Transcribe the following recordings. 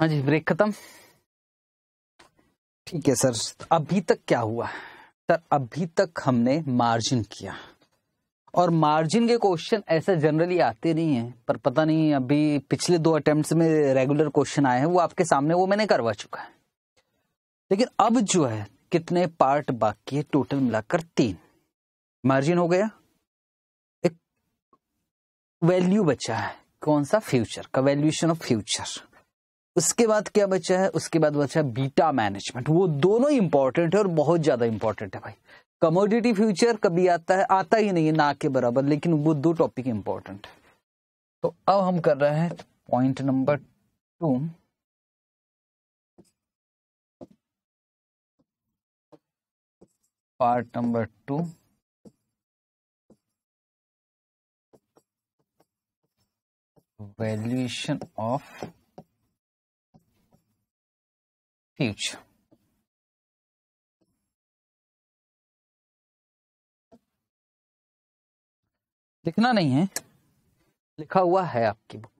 हाँ जी ब्रेक खत्म ठीक है सर अभी तक क्या हुआ सर अभी तक हमने मार्जिन किया और मार्जिन के क्वेश्चन ऐसे जनरली आते नहीं हैं पर पता नहीं अभी पिछले दो अटेम्प्ट में रेगुलर क्वेश्चन आए हैं वो आपके सामने वो मैंने करवा चुका है लेकिन अब जो है कितने पार्ट बाकी है टोटल मिलाकर तीन मार्जिन हो गया एक वैल्यू बचा है कौन सा फ्यूचर का वैल्यूएशन ऑफ फ्यूचर उसके बाद क्या बचा है उसके बाद बचा है बीटा मैनेजमेंट वो दोनों इंपॉर्टेंट है और बहुत ज्यादा इंपॉर्टेंट है भाई कमोडिटी फ्यूचर कभी आता है आता ही नहीं है ना के बराबर लेकिन वो दो टॉपिक इंपॉर्टेंट है तो अब हम कर रहे हैं point number two part number two valuation of future. लिखना नहीं है लिखा हुआ है आपकी बुक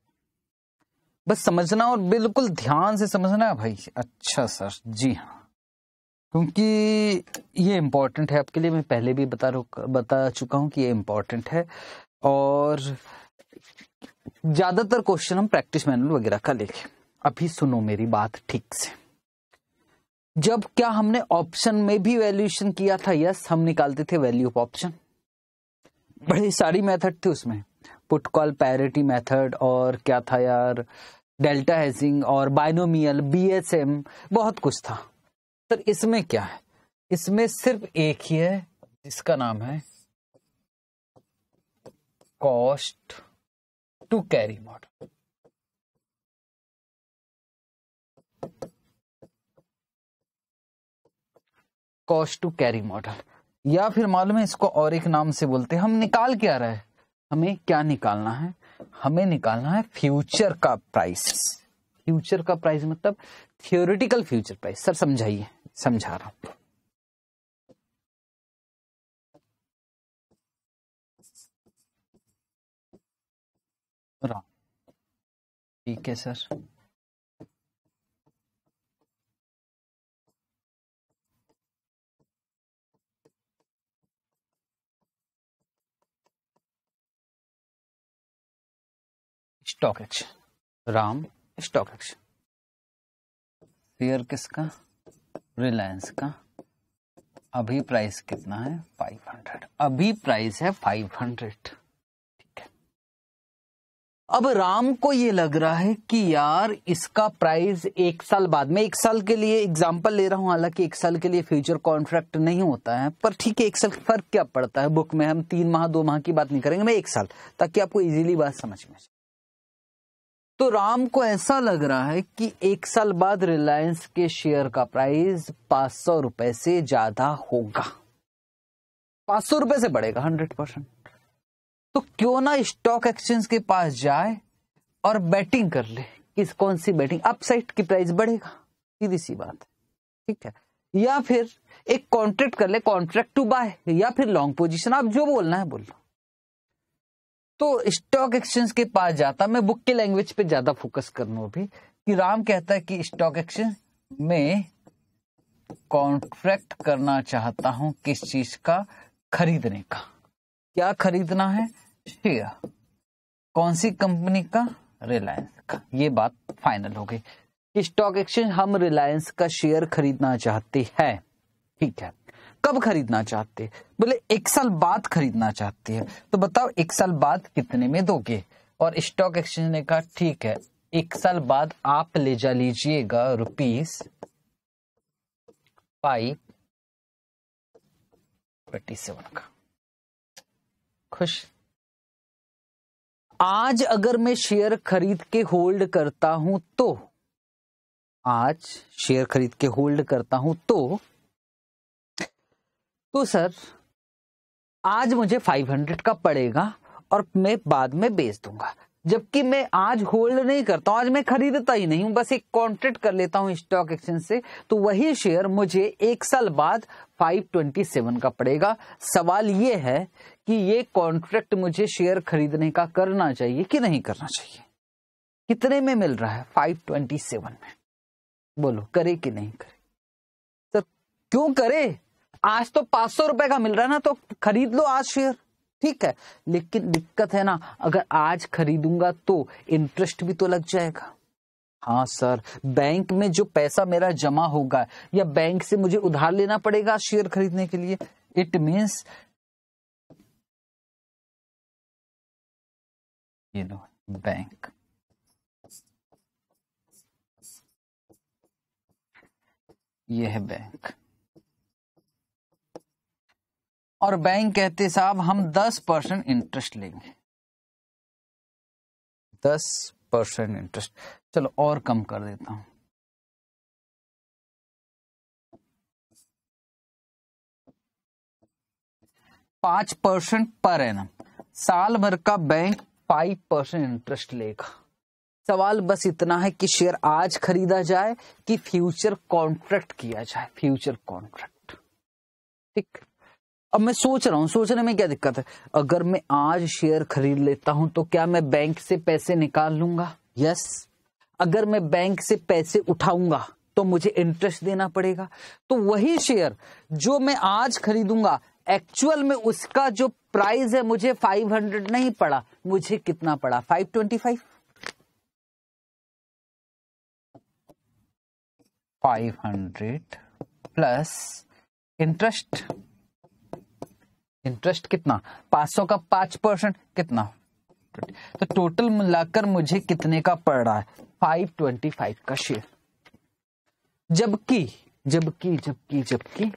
बस समझना और बिल्कुल ध्यान से समझना है भाई अच्छा सर जी हाँ क्योंकि ये इम्पोर्टेंट है आपके लिए मैं पहले भी बता बता चुका हूँ कि ये इम्पोर्टेंट है और ज्यादातर क्वेश्चन हम प्रैक्टिस मैनुअल वगैरह का लेंगे अभी सुनो मेरी बात ठीक से जब क्या हमने ऑप्शन में भी वैल्यूएशन किया था यस हम निकालते थे वैल्यू ऑफ ऑप्शन बड़ी सारी मेथड थी उसमें पुट कॉल पैरिटी मेथड और क्या था यार डेल्टा हेजिंग और बाइनोमियल बीएसएम बहुत कुछ था सर इसमें क्या है इसमें सिर्फ एक ही है जिसका नाम है cost to carry model cost to carry model या फिर मालूम है इसको और एक नाम से बोलते हैं हम निकाल क्या रहे हमें क्या निकालना है हमें निकालना है फ्यूचर का प्राइस फ्यूचर का प्राइस मतलब थियोरिटिकल फ्यूचर प्राइस सर समझाइए समझा रहा हूं ठीक है sir stock exchange Ram stock exchange share किसका रिलायंस का अभी प्राइस कितना है 500 अभी प्राइस है 500 ठीक है अब राम को ये लग रहा है कि यार इसका प्राइस एक साल बाद में एक साल के लिए एग्जांपल ले रहा हूं हालांकि एक साल के लिए फ्यूचर कॉन्ट्रैक्ट नहीं होता है पर ठीक है एक साल फर्क क्या पड़ता है बुक में हम तीन माह दो माह की बात नहीं करेंगे मैं एक साल ताकि आपको इजिली बात समझ में तो राम को ऐसा लग रहा है कि एक साल बाद रिलायंस के शेयर का प्राइस पांच सौ रुपए से ज्यादा होगा पांच सौ रुपए से बढ़ेगा हंड्रेड परसेंट तो क्यों ना स्टॉक एक्सचेंज के पास जाए और बैटिंग कर ले किस कौन सी बैटिंग अपसाइड की प्राइस बढ़ेगा सीधी सी बात ठीक है या फिर एक कॉन्ट्रैक्ट कर ले कॉन्ट्रैक्ट टू बाय या फिर लॉन्ग पोजिशन आप जो बोलना है बोलना तो स्टॉक एक्सचेंज के पास जाता मैं बुक के लैंग्वेज पे ज्यादा फोकस लू अभी कि राम कहता है कि स्टॉक एक्सचेंज में कॉन्ट्रैक्ट करना चाहता हूं किस चीज का खरीदने का क्या खरीदना है शेयर कौन सी कंपनी का रिलायंस का ये बात फाइनल हो गई स्टॉक एक्सचेंज हम रिलायंस का शेयर खरीदना चाहते हैं ठीक है कब खरीदना चाहते बोले एक साल बाद खरीदना चाहते हैं तो बताओ एक साल बाद कितने में दोगे और स्टॉक एक्सचेंज ने कहा ठीक है एक साल बाद आप ले जा लीजिएगा रुपीस फाइव ट्वेंटी सेवन का खुश आज अगर मैं शेयर खरीद के होल्ड करता हूं तो आज शेयर खरीद के होल्ड करता हूं तो तो सर आज मुझे 500 का पड़ेगा और मैं बाद में बेच दूंगा जबकि मैं आज होल्ड नहीं करता हूं आज मैं खरीदता ही नहीं हूं बस एक कॉन्ट्रैक्ट कर लेता हूं स्टॉक एक्सचेंज से तो वही शेयर मुझे एक साल बाद 527 का पड़ेगा सवाल ये है कि ये कॉन्ट्रैक्ट मुझे शेयर खरीदने का करना चाहिए कि नहीं करना चाहिए कितने में मिल रहा है 527 में बोलो करे कि नहीं करे सर क्यों करे आज तो पांच सौ रुपए का मिल रहा है ना तो खरीद लो आज शेयर ठीक है लेकिन दिक्कत है ना अगर आज खरीदूंगा तो इंटरेस्ट भी तो लग जाएगा हाँ सर बैंक में जो पैसा मेरा जमा होगा या बैंक से मुझे उधार लेना पड़ेगा शेयर खरीदने के लिए इट मीन्स ये लो बैंक ये है बैंक और बैंक कहते साहब हम दस परसेंट इंटरेस्ट लेंगे दस परसेंट इंटरेस्ट चलो और कम कर देता हूं पांच परसेंट पर एनम साल भर का बैंक फाइव परसेंट इंटरेस्ट लेगा सवाल बस इतना है कि शेयर आज खरीदा जाए कि फ्यूचर कॉन्ट्रैक्ट किया जाए फ्यूचर कॉन्ट्रैक्ट ठीक अब मैं सोच रहा हूं सोचने में क्या दिक्कत है अगर मैं आज शेयर खरीद लेता हूं तो क्या मैं बैंक से पैसे निकाल लूंगा यस अगर मैं बैंक से पैसे उठाऊंगा तो मुझे इंटरेस्ट देना पड़ेगा तो वही शेयर जो मैं आज खरीदूंगा एक्चुअल में उसका जो प्राइस है मुझे 500 नहीं पड़ा मुझे कितना पड़ा 525 500 प्लस इंटरेस्ट इंटरेस्ट कितना 500 का पांच परसेंट कितना तो टोटल मिलाकर मुझे कितने का पड़ रहा है 525 का शेयर जबकि जबकि जबकि जबकि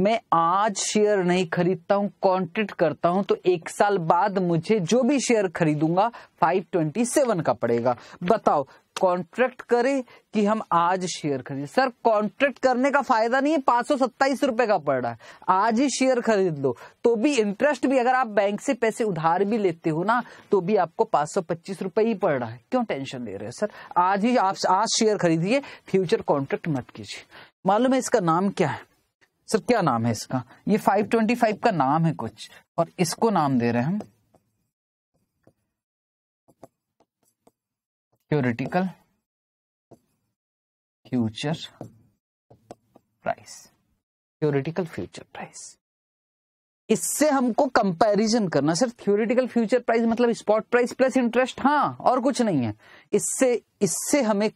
मैं आज शेयर नहीं खरीदता हूं कॉन्ट्रेक्ट करता हूं तो एक साल बाद मुझे जो भी शेयर खरीदूंगा 527 का पड़ेगा बताओ कॉन्ट्रैक्ट करें कि हम आज शेयर खरीद सर कॉन्ट्रैक्ट करने का फायदा नहीं है पांच सौ सत्ताईस रुपए का पड़ रहा है आज ही शेयर खरीद लो तो भी इंटरेस्ट भी अगर आप बैंक से पैसे उधार भी लेते हो ना तो भी आपको पांच सौ पच्चीस रुपए ही पड़ रहा है क्यों टेंशन ले रहे हैं सर आज ही आप आज शेयर खरीदिए फ्यूचर कॉन्ट्रैक्ट मत कीजिए मालूम है इसका नाम क्या है सर क्या नाम है इसका ये 525 का नाम है कुछ और इसको नाम दे रहे हैं हम theoretical future price theoretical future price इससे हमको कंपैरिजन करना सर थ्योरिटिकल फ्यूचर प्राइस मतलब स्पॉट प्राइस प्लस इंटरेस्ट हाँ और कुछ नहीं है इससे इससे हमें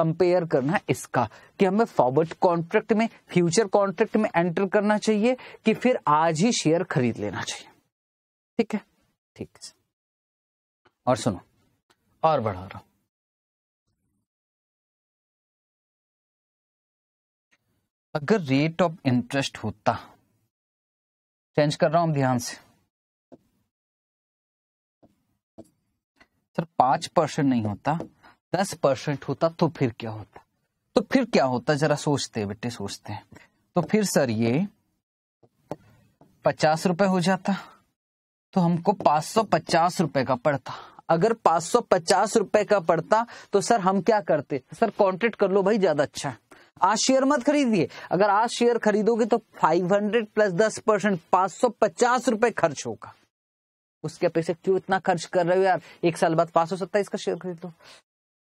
कंपेयर करना है इसका कि हमें फॉरवर्ड कॉन्ट्रैक्ट में फ्यूचर कॉन्ट्रैक्ट में एंटर करना चाहिए कि फिर आज ही शेयर खरीद लेना चाहिए ठीक है ठीक है और सुनो और बढ़ा रहा हूं अगर रेट ऑफ इंटरेस्ट होता चेंज कर रहा हूं ध्यान से सर पांच परसेंट नहीं होता दस परसेंट होता तो फिर क्या होता तो फिर क्या होता जरा सोचते बेटे सोचते हैं तो फिर सर ये पचास रुपए हो जाता तो हमको पांच सौ पचास रुपए का पड़ता अगर पांच सौ पचास रुपए का पड़ता तो सर हम क्या करते सर कॉन्ट्रेक्ट कर लो भाई ज्यादा अच्छा है आज शेयर मत खरीदिए अगर आज शेयर खरीदोगे तो 500 प्लस 10 परसेंट पांच सौ पचास रुपए खर्च होगा उसके पैसे क्यों इतना खर्च कर रहे हो यार एक साल बाद पांच सौ सत्ताईस का शेयर खरीद लो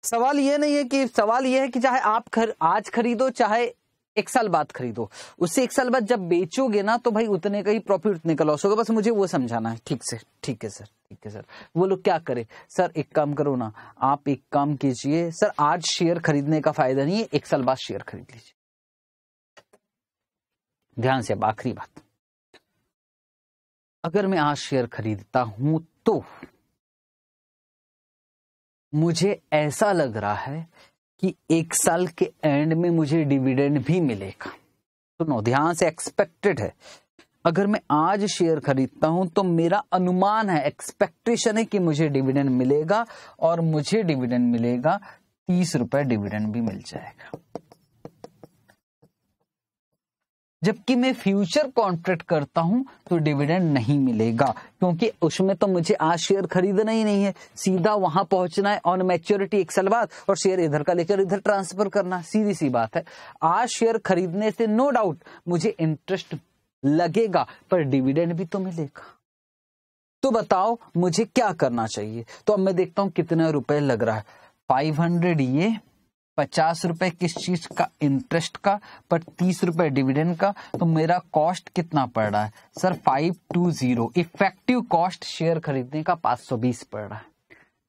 सवाल ये नहीं है कि सवाल ये है कि चाहे आप खर, आज खरीदो चाहे एक साल बाद खरीदो उससे एक साल बाद जब बेचोगे ना तो भाई उतने का ही प्रॉफिट उतने का लॉस होगा बस मुझे वो समझाना है ठीक से ठीक है सर ठीक है सर वो लोग क्या करें सर एक काम करो ना आप एक काम कीजिए सर आज शेयर खरीदने का फायदा नहीं है एक साल बाद शेयर खरीद लीजिए ध्यान से अब आखिरी बात अगर मैं आज शेयर खरीदता हूं तो मुझे ऐसा लग रहा है कि एक साल के एंड में मुझे डिविडेंड भी मिलेगा सुनो ध्यान से एक्सपेक्टेड है अगर मैं आज शेयर खरीदता हूं तो मेरा अनुमान है एक्सपेक्टेशन है कि मुझे डिविडेंड मिलेगा और मुझे डिविडेंड मिलेगा तीस रुपए डिविडेंड भी मिल जाएगा जबकि मैं फ्यूचर कॉन्ट्रैक्ट करता हूं तो डिविडेंड नहीं मिलेगा क्योंकि उसमें तो मुझे आज शेयर खरीदना ही नहीं है सीधा वहां पहुंचना है ऑन मैच्योरिटी एक साल बाद और शेयर इधर का लेकर इधर ट्रांसफर करना सीधी सी बात है आज शेयर खरीदने से नो डाउट मुझे इंटरेस्ट लगेगा पर डिविडेंड भी तो मिलेगा तो बताओ मुझे क्या करना चाहिए तो अब मैं देखता हूं कितना रुपए लग रहा है फाइव हंड्रेड ये पचास रुपए किस चीज का इंटरेस्ट का पर तीस रुपए डिविडेंड का तो मेरा कॉस्ट कितना पड़ रहा है sir five two zero effective cost share खरीदने का पांच सौ बीस पड़ रहा है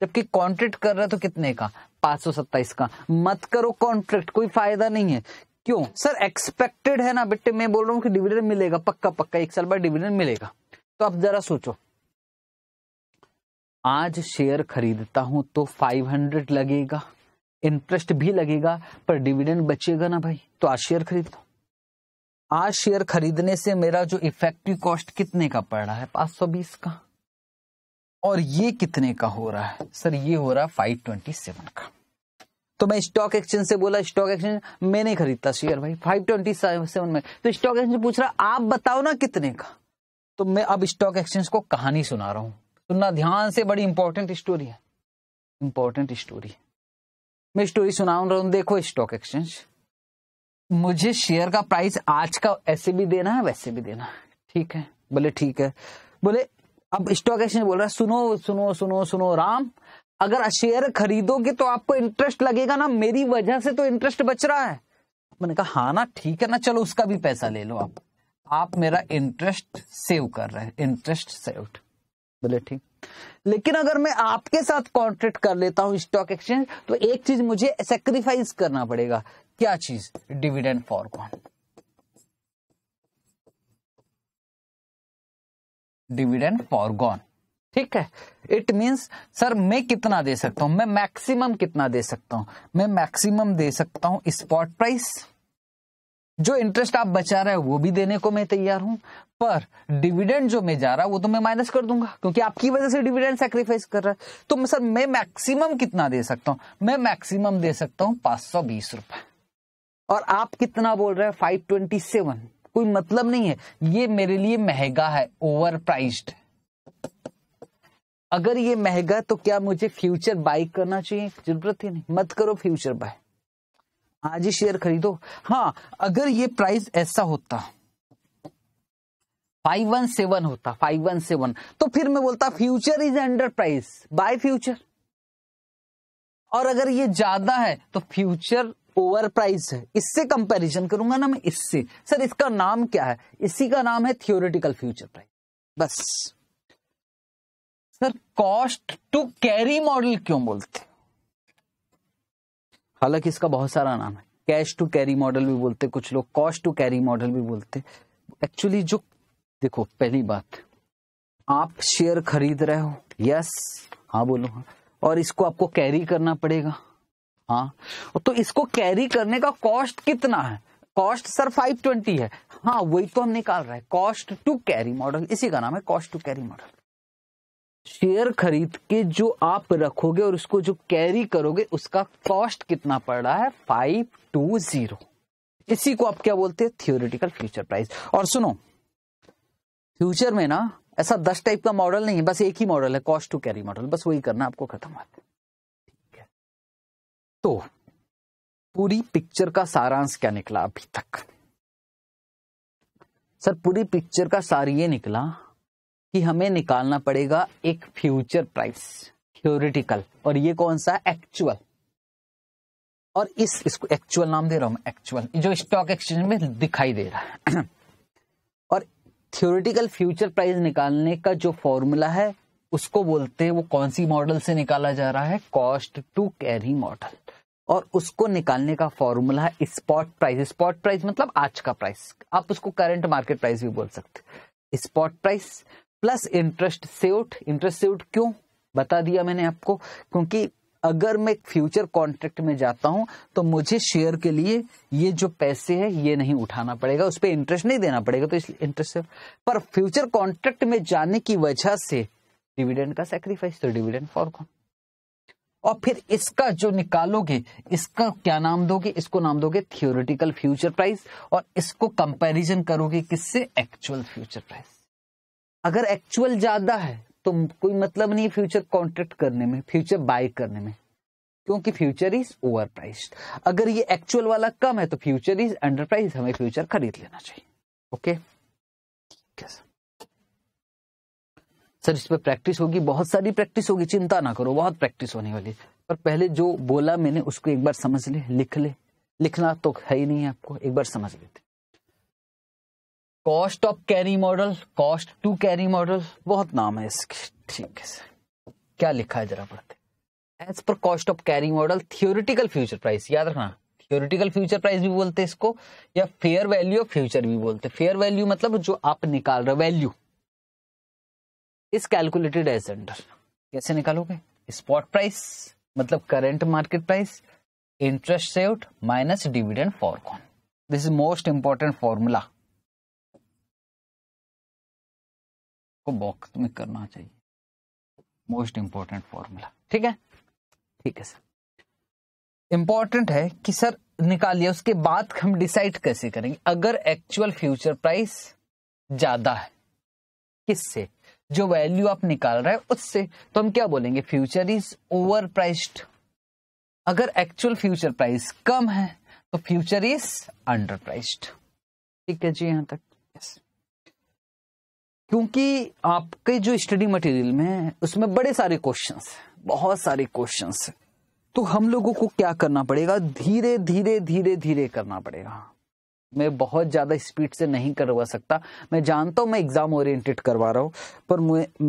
जबकि कॉन्ट्रैक्ट कर रहा तो कितने का पांच सौ सत्ताईस का मत करो कॉन्ट्रैक्ट कोई फायदा नहीं है क्यों सर एक्सपेक्टेड है ना बेटे मैं बोल रहा हूँ कि डिविडेंड मिलेगा पक्का पक्का एक साल बाद डिविडेंड मिलेगा तो आप जरा सोचो आज शेयर खरीदता हूं तो हंड्रेड लगेगा इंटरेस्ट भी लगेगा पर डिविडेंड बचेगा ना भाई तो आज शेयर खरीद लो आज शेयर खरीदने से मेरा जो इफेक्टिव कॉस्ट कितने का पड़ रहा है पांच सौ बीस का और ये कितने का हो रहा है सर ये हो रहा है फाइव ट्वेंटी सेवन का तो मैं स्टॉक एक्सचेंज से बोला स्टॉक एक्सचेंज मैंने खरीदता शेयर भाई फाइव ट्वेंटी सेवन में तो स्टॉक एक्सचेंज पूछ रहा आप बताओ ना कितने का तो मैं अब स्टॉक एक्सचेंज को कहानी सुना रहा हूं सुनना ध्यान से बड़ी इंपॉर्टेंट स्टोरी है इंपॉर्टेंट स्टोरी मैं स्टोरी सुना रहा हूं देखो स्टॉक एक्सचेंज मुझे शेयर का प्राइस आज का ऐसे भी देना है वैसे भी देना है ठीक है बोले ठीक है बोले अब स्टॉक एक्सचेंज बोल रहा है सुनो सुनो सुनो सुनो राम अगर शेयर खरीदोगे तो आपको इंटरेस्ट लगेगा ना मेरी वजह से तो इंटरेस्ट बच रहा है मैंने कहा हाँ ना ठीक है ना चलो उसका भी पैसा ले लो आप आप मेरा इंटरेस्ट सेव कर रहे हैं इंटरेस्ट सेव बोले ठीक लेकिन अगर मैं आपके साथ कॉन्ट्रैक्ट कर लेता हूं स्टॉक एक्सचेंज तो एक चीज मुझे सेक्रीफाइस करना पड़ेगा क्या चीज dividend foregone dividend foregone ठीक है इट मीन्स सर मैं कितना दे सकता हूं मैं मैक्सिमम कितना दे सकता हूं मैं मैक्सिमम दे सकता हूं स्पॉट प्राइस जो इंटरेस्ट आप बचा रहे हो वो भी देने को मैं तैयार हूं पर डिविडेंड जो मैं जा रहा हूं वो तो मैं माइनस कर दूंगा क्योंकि आपकी वजह से डिविडेंड सेक्रीफाइस कर रहा है तो सर मैं मैक्सिमम कितना दे सकता हूं मैं मैक्सिमम दे सकता हूं पांच सौ बीस रुपए और आप कितना बोल रहे हैं फाइव ट्वेंटी सेवन कोई मतलब नहीं है ये मेरे लिए महंगा है ओवर प्राइस्ड अगर ये महंगा तो क्या मुझे फ्यूचर बाई करना चाहिए जरूरत ही नहीं मत करो फ्यूचर बाय आज ही शेयर खरीदो हाँ अगर ये प्राइस ऐसा होता फाइव वन सेवन होता फाइव वन सेवन तो फिर मैं बोलता future is under price buy future और अगर ये ज्यादा है तो फ्यूचर ओवर प्राइस है इससे कंपैरिजन करूंगा ना मैं इससे सर इसका नाम क्या है इसी का नाम है थियोरिटिकल फ्यूचर प्राइस बस sir cost to carry model क्यों बोलते हालांकि इसका बहुत सारा नाम है कैश टू कैरी मॉडल भी बोलते कुछ लोग कॉस्ट टू कैरी मॉडल भी बोलते एक्चुअली जो देखो पहली बात आप शेयर खरीद रहे हो यस हाँ बोलो हाँ और इसको आपको कैरी करना पड़ेगा हाँ तो इसको कैरी करने का कॉस्ट कितना है कॉस्ट सर 520 है हाँ वही तो हम निकाल रहे हैं कॉस्ट टू कैरी मॉडल इसी का नाम है cost to carry model share खरीद के जो आप रखोगे और उसको जो कैरी करोगे उसका कॉस्ट कितना पड़ रहा है फाइव टू जीरो इसी को आप क्या बोलते हैं थियोरिटिकल फ्यूचर प्राइस और सुनो फ्यूचर में ना ऐसा दस टाइप का मॉडल नहीं है बस एक ही मॉडल है कॉस्ट टू कैरी मॉडल बस वही करना आपको खत्म बात ठीक है तो पूरी पिक्चर का सारांश क्या निकला अभी तक सर पूरी पिक्चर का सार ये निकला कि हमें निकालना पड़ेगा एक फ्यूचर प्राइस थ्योरिटिकल और ये कौन सा एक्चुअल और इस इसको एक्चुअल नाम दे रहा हूं एक्चुअल जो स्टॉक एक्सचेंज में दिखाई दे रहा है और थ्योरिटिकल फ्यूचर प्राइस निकालने का जो फॉर्मूला है उसको बोलते हैं वो कौन सी मॉडल से निकाला जा रहा है कॉस्ट टू कैरी मॉडल और उसको निकालने का फॉर्मूला है स्पॉट प्राइस स्पॉट प्राइस मतलब आज का प्राइस आप उसको करंट मार्केट प्राइस भी बोल सकते spot price plus interest saved interest saved क्यों बता दिया मैंने आपको क्योंकि अगर मैं फ्यूचर कॉन्ट्रैक्ट में जाता हूं तो मुझे शेयर के लिए ये जो पैसे है ये नहीं उठाना पड़ेगा उस पर इंटरेस्ट नहीं देना पड़ेगा तो इसलिए इंटरेस्ट पर फ्यूचर कॉन्ट्रैक्ट में जाने की वजह से डिविडेंड का सेक्रीफाइस तो डिविडेंड फॉर कौन और फिर इसका जो निकालोगे इसका क्या नाम दोगे इसको नाम दोगे थियोरिटिकल फ्यूचर प्राइस और इसको कंपेरिजन करोगे किससे एक्चुअल फ्यूचर प्राइस अगर एक्चुअल ज्यादा है तो कोई मतलब नहीं है फ्यूचर कॉन्ट्रैक्ट करने में फ्यूचर बाय करने में क्योंकि फ्यूचर इज ओवर प्राइस्ड अगर ये एक्चुअल वाला कम है तो फ्यूचर इज अंडर हमें फ्यूचर खरीद लेना चाहिए ओके सर सर इस पर प्रैक्टिस होगी बहुत सारी प्रैक्टिस होगी चिंता ना करो बहुत प्रैक्टिस होने वाली पर पहले जो बोला मैंने उसको एक बार समझ ले लिख ले लिखना तो है ही नहीं है आपको एक बार समझ लेते cost of carry model cost to carry model बहुत नाम है इसके ठीक है क्या लिखा है जरा पढ़ते as per cost of carry model theoretical future price याद रखना थियोरिटिकल फ्यूचर प्राइस भी बोलते हैं इसको या फेयर वैल्यू ऑफ फ्यूचर भी बोलते हैं फेयर वैल्यू मतलब जो आप निकाल रहे वैल्यू इस कैलकुलेटेड एज अंडर कैसे निकालोगे स्पॉट प्राइस मतलब current market price interest saved minus dividend for foregone this is most important formula को बॉक्स में करना चाहिए मोस्ट इंपॉर्टेंट फॉर्मूला ठीक है ठीक है सर इंपॉर्टेंट है कि सर निकालिए उसके बाद हम डिसाइड कैसे करेंगे अगर एक्चुअल फ्यूचर प्राइस ज्यादा है किससे जो वैल्यू आप निकाल रहे हैं उससे तो हम क्या बोलेंगे फ्यूचर इज ओवर प्राइस्ड अगर एक्चुअल फ्यूचर प्राइस कम है तो फ्यूचर इज अंडर प्राइस्ड ठीक है जी यहां तक यस yes. क्योंकि आपके जो स्टडी मटेरियल में उसमें बड़े सारे क्वेश्चन बहुत सारे क्वेश्चन तो हम लोगों को क्या करना पड़ेगा धीरे धीरे धीरे धीरे करना पड़ेगा मैं बहुत ज़्यादा स्पीड से नहीं करवा सकता मैं जानता हूं मैं एग्ज़ाम ओरिएंटेड करवा रहा हूं पर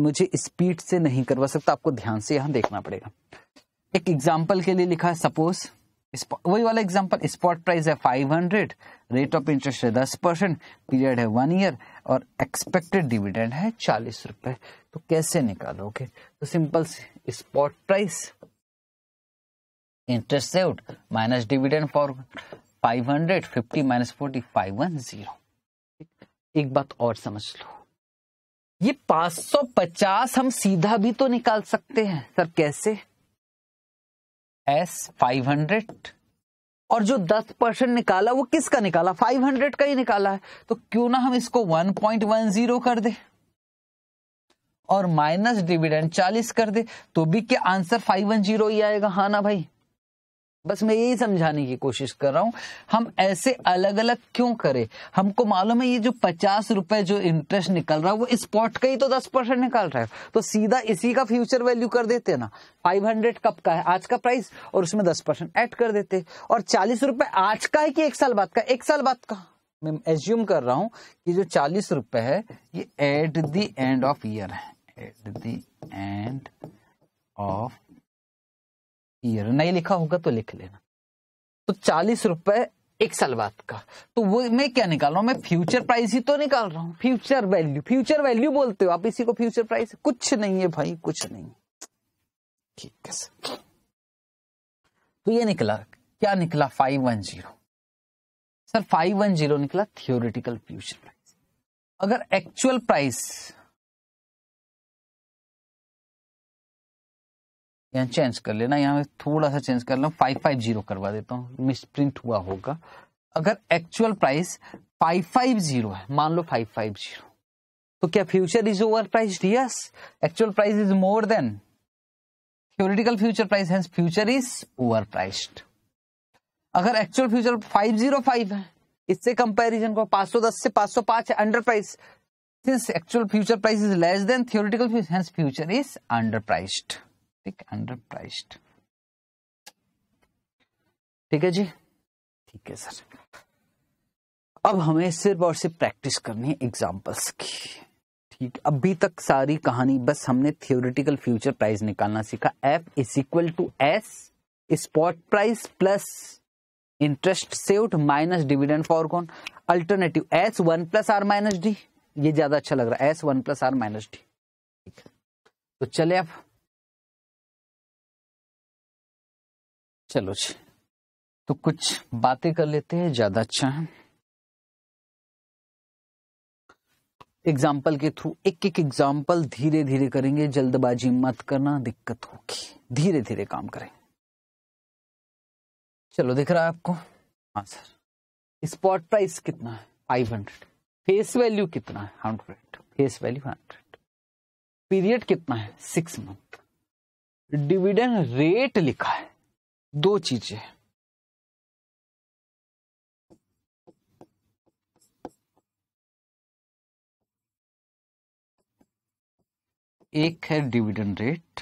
मुझे स्पीड से नहीं करवा सकता आपको ध्यान से यहां देखना पड़ेगा एक एग्जाम्पल के लिए लिखा है सपोज वही वाला एग्जाम्पल स्पॉट प्राइस है 500 रेट ऑफ इंटरेस्ट है 10 परसेंट पीरियड है वन ईयर और एक्सपेक्टेड डिविडेंड है चालीस रुपए तो कैसे निकालोगे तो simple spot price interest saved minus dividend for five hundred fifty minus forty five one zero एक बात और समझ लो ये 550 हम सीधा भी तो निकाल सकते हैं सर कैसे एस 500 और जो 10 परसेंट निकाला वो किसका निकाला 500 का ही निकाला है तो क्यों ना हम इसको 1.10 कर दे और माइनस डिविडेंड 40 कर दे तो भी क्या आंसर 510 ही आएगा हाँ ना भाई बस मैं यही समझाने की कोशिश कर रहा हूँ हम ऐसे अलग अलग क्यों करें हमको मालूम है ये जो पचास रुपए जो इंटरेस्ट निकल रहा है वो स्पॉट का ही तो दस परसेंट निकाल रहा है तो सीधा इसी का फ्यूचर वैल्यू कर देते ना फाइव हंड्रेड कब का है आज का प्राइस और उसमें दस परसेंट एड कर देते और चालीस रुपए आज का है कि एक साल बाद का एक साल बाद का मैं एज्यूम कर रहा हूँ कि जो चालीस रुपए है ये at the end of year है at the end of year नहीं लिखा होगा तो लिख लेना तो चालीस रुपए एक साल बाद का तो वो मैं क्या निकाल रहा हूं मैं फ्यूचर प्राइस ही तो निकाल रहा हूं फ्यूचर वैल्यू फ्यूचर वैल्यू बोलते हो आप इसी को फ्यूचर प्राइस कुछ नहीं है भाई कुछ नहीं ठीक है सर तो ये निकला क्या निकला five one zero sir five one zero निकला थियोरिटिकल फ्यूचर प्राइस अगर एक्चुअल प्राइस यहाँ चेंज कर लेना यहाँ मैं थोड़ा सा चेंज कर लो फाइव फाइव जीरो करवा देता हूँ मिस प्रिंट हुआ होगा अगर actual price five five zero है मान लो फाइव फाइव जीरो तो क्या future is over price yes actual price is more than theoretical future price है फ्यूचर इज ओवर प्राइस्ड अगर actual future five zero five है इससे कंपैरिजन को पांच सौ दस से पांच सौ पांच है under price since actual future price is less than theoretical future is underpriced ठीक है जी ठीक है सर अब हमें सिर्फ और सिर्फ प्रैक्टिस करनी है एग्जाम्पल्स की ठीक अभी तक सारी कहानी बस हमने थियोरिटिकल फ्यूचर प्राइस निकालना सीखा F is equal to S spot price plus interest saved minus dividend foregone alternative S one plus R minus D ये ज्यादा अच्छा लग रहा है S one plus R minus D ठीक तो चले आप चलो जी तो कुछ बातें कर लेते हैं ज्यादा अच्छा है एग्जाम्पल के थ्रू एक एक एग्जाम्पल धीरे धीरे करेंगे जल्दबाजी मत करना दिक्कत होगी धीरे धीरे काम करें चलो दिख रहा है आपको हाँ सर स्पॉट प्राइस कितना है फाइव हंड्रेड फेस वैल्यू कितना है hundred face value hundred period कितना है सिक्स मंथ डिविडेंड रेट लिखा है दो चीजें एक है डिविडेंड रेट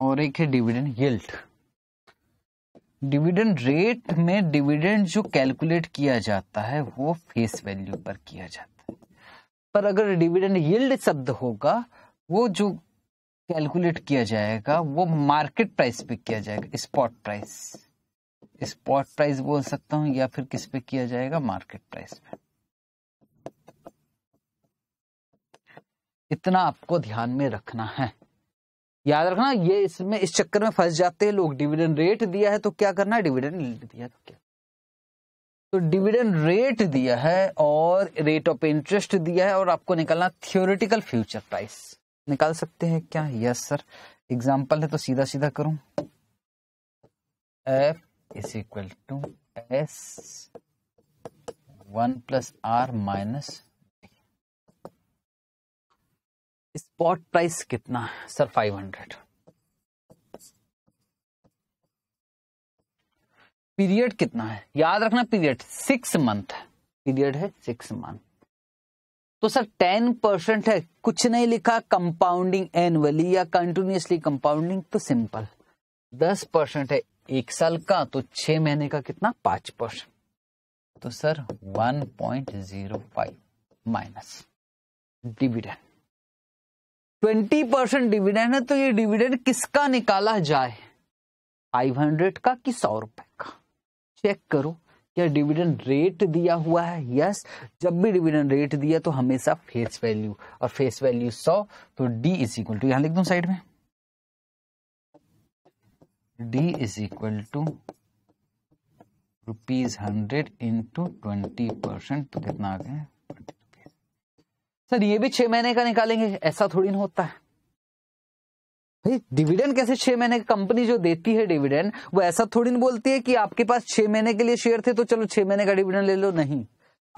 और एक है डिविडेंड येल्ट डिविडेंड रेट में डिविडेंड जो कैलकुलेट किया जाता है वो फेस वैल्यू पर किया जाता है पर अगर डिविडेंड यील्ड शब्द होगा वो जो कैलकुलेट किया जाएगा वो मार्केट प्राइस पे किया जाएगा स्पॉट प्राइस स्पॉट प्राइस बोल सकता हूं या फिर किस पे किया जाएगा मार्केट प्राइस पे इतना आपको ध्यान में रखना है याद रखना ये इसमें इस चक्कर में फंस जाते हैं लोग डिविडेंड रेट दिया है तो क्या करना है डिविडेंड दिया तो क्या तो डिविडेंड रेट दिया है और रेट ऑफ इंटरेस्ट दिया है और आपको निकालना थियोरिटिकल फ्यूचर प्राइस निकाल सकते हैं क्या यस सर एग्जाम्पल है तो सीधा सीधा करूं F is equal to S one plus R minus spot price कितना है सर फाइव हंड्रेड पीरियड कितना है याद रखना पीरियड सिक्स मंथ है पीरियड है सिक्स मंथ तो सर टेन परसेंट है कुछ नहीं लिखा कंपाउंडिंग एनुअली या कंटिन्यूसली कंपाउंडिंग तो सिंपल दस परसेंट है एक साल का तो छह महीने का कितना पांच परसेंट तो sir one point zero five minus dividend twenty percent dividend है तो ये डिविडेंड किसका निकाला जाए फाइव हंड्रेड का कि सौ रुपए का चेक करो क्या डिविडेंड रेट दिया हुआ है यस जब भी डिविडेंड रेट दिया तो हमेशा फेस वैल्यू और फेस वैल्यू सौ तो डी इज इक्वल टू यहां लिख दो साइड में D is equal to rupees hundred into twenty percent तो कितना आ गया सर ये भी छह महीने का निकालेंगे ऐसा थोड़ी ना होता है भाई डिविडेंड कैसे छह महीने की कंपनी जो देती है डिविडेंड वो ऐसा थोड़ी नहीं बोलती है कि आपके पास छह महीने के लिए शेयर थे तो चलो छह महीने का डिविडेंड ले लो नहीं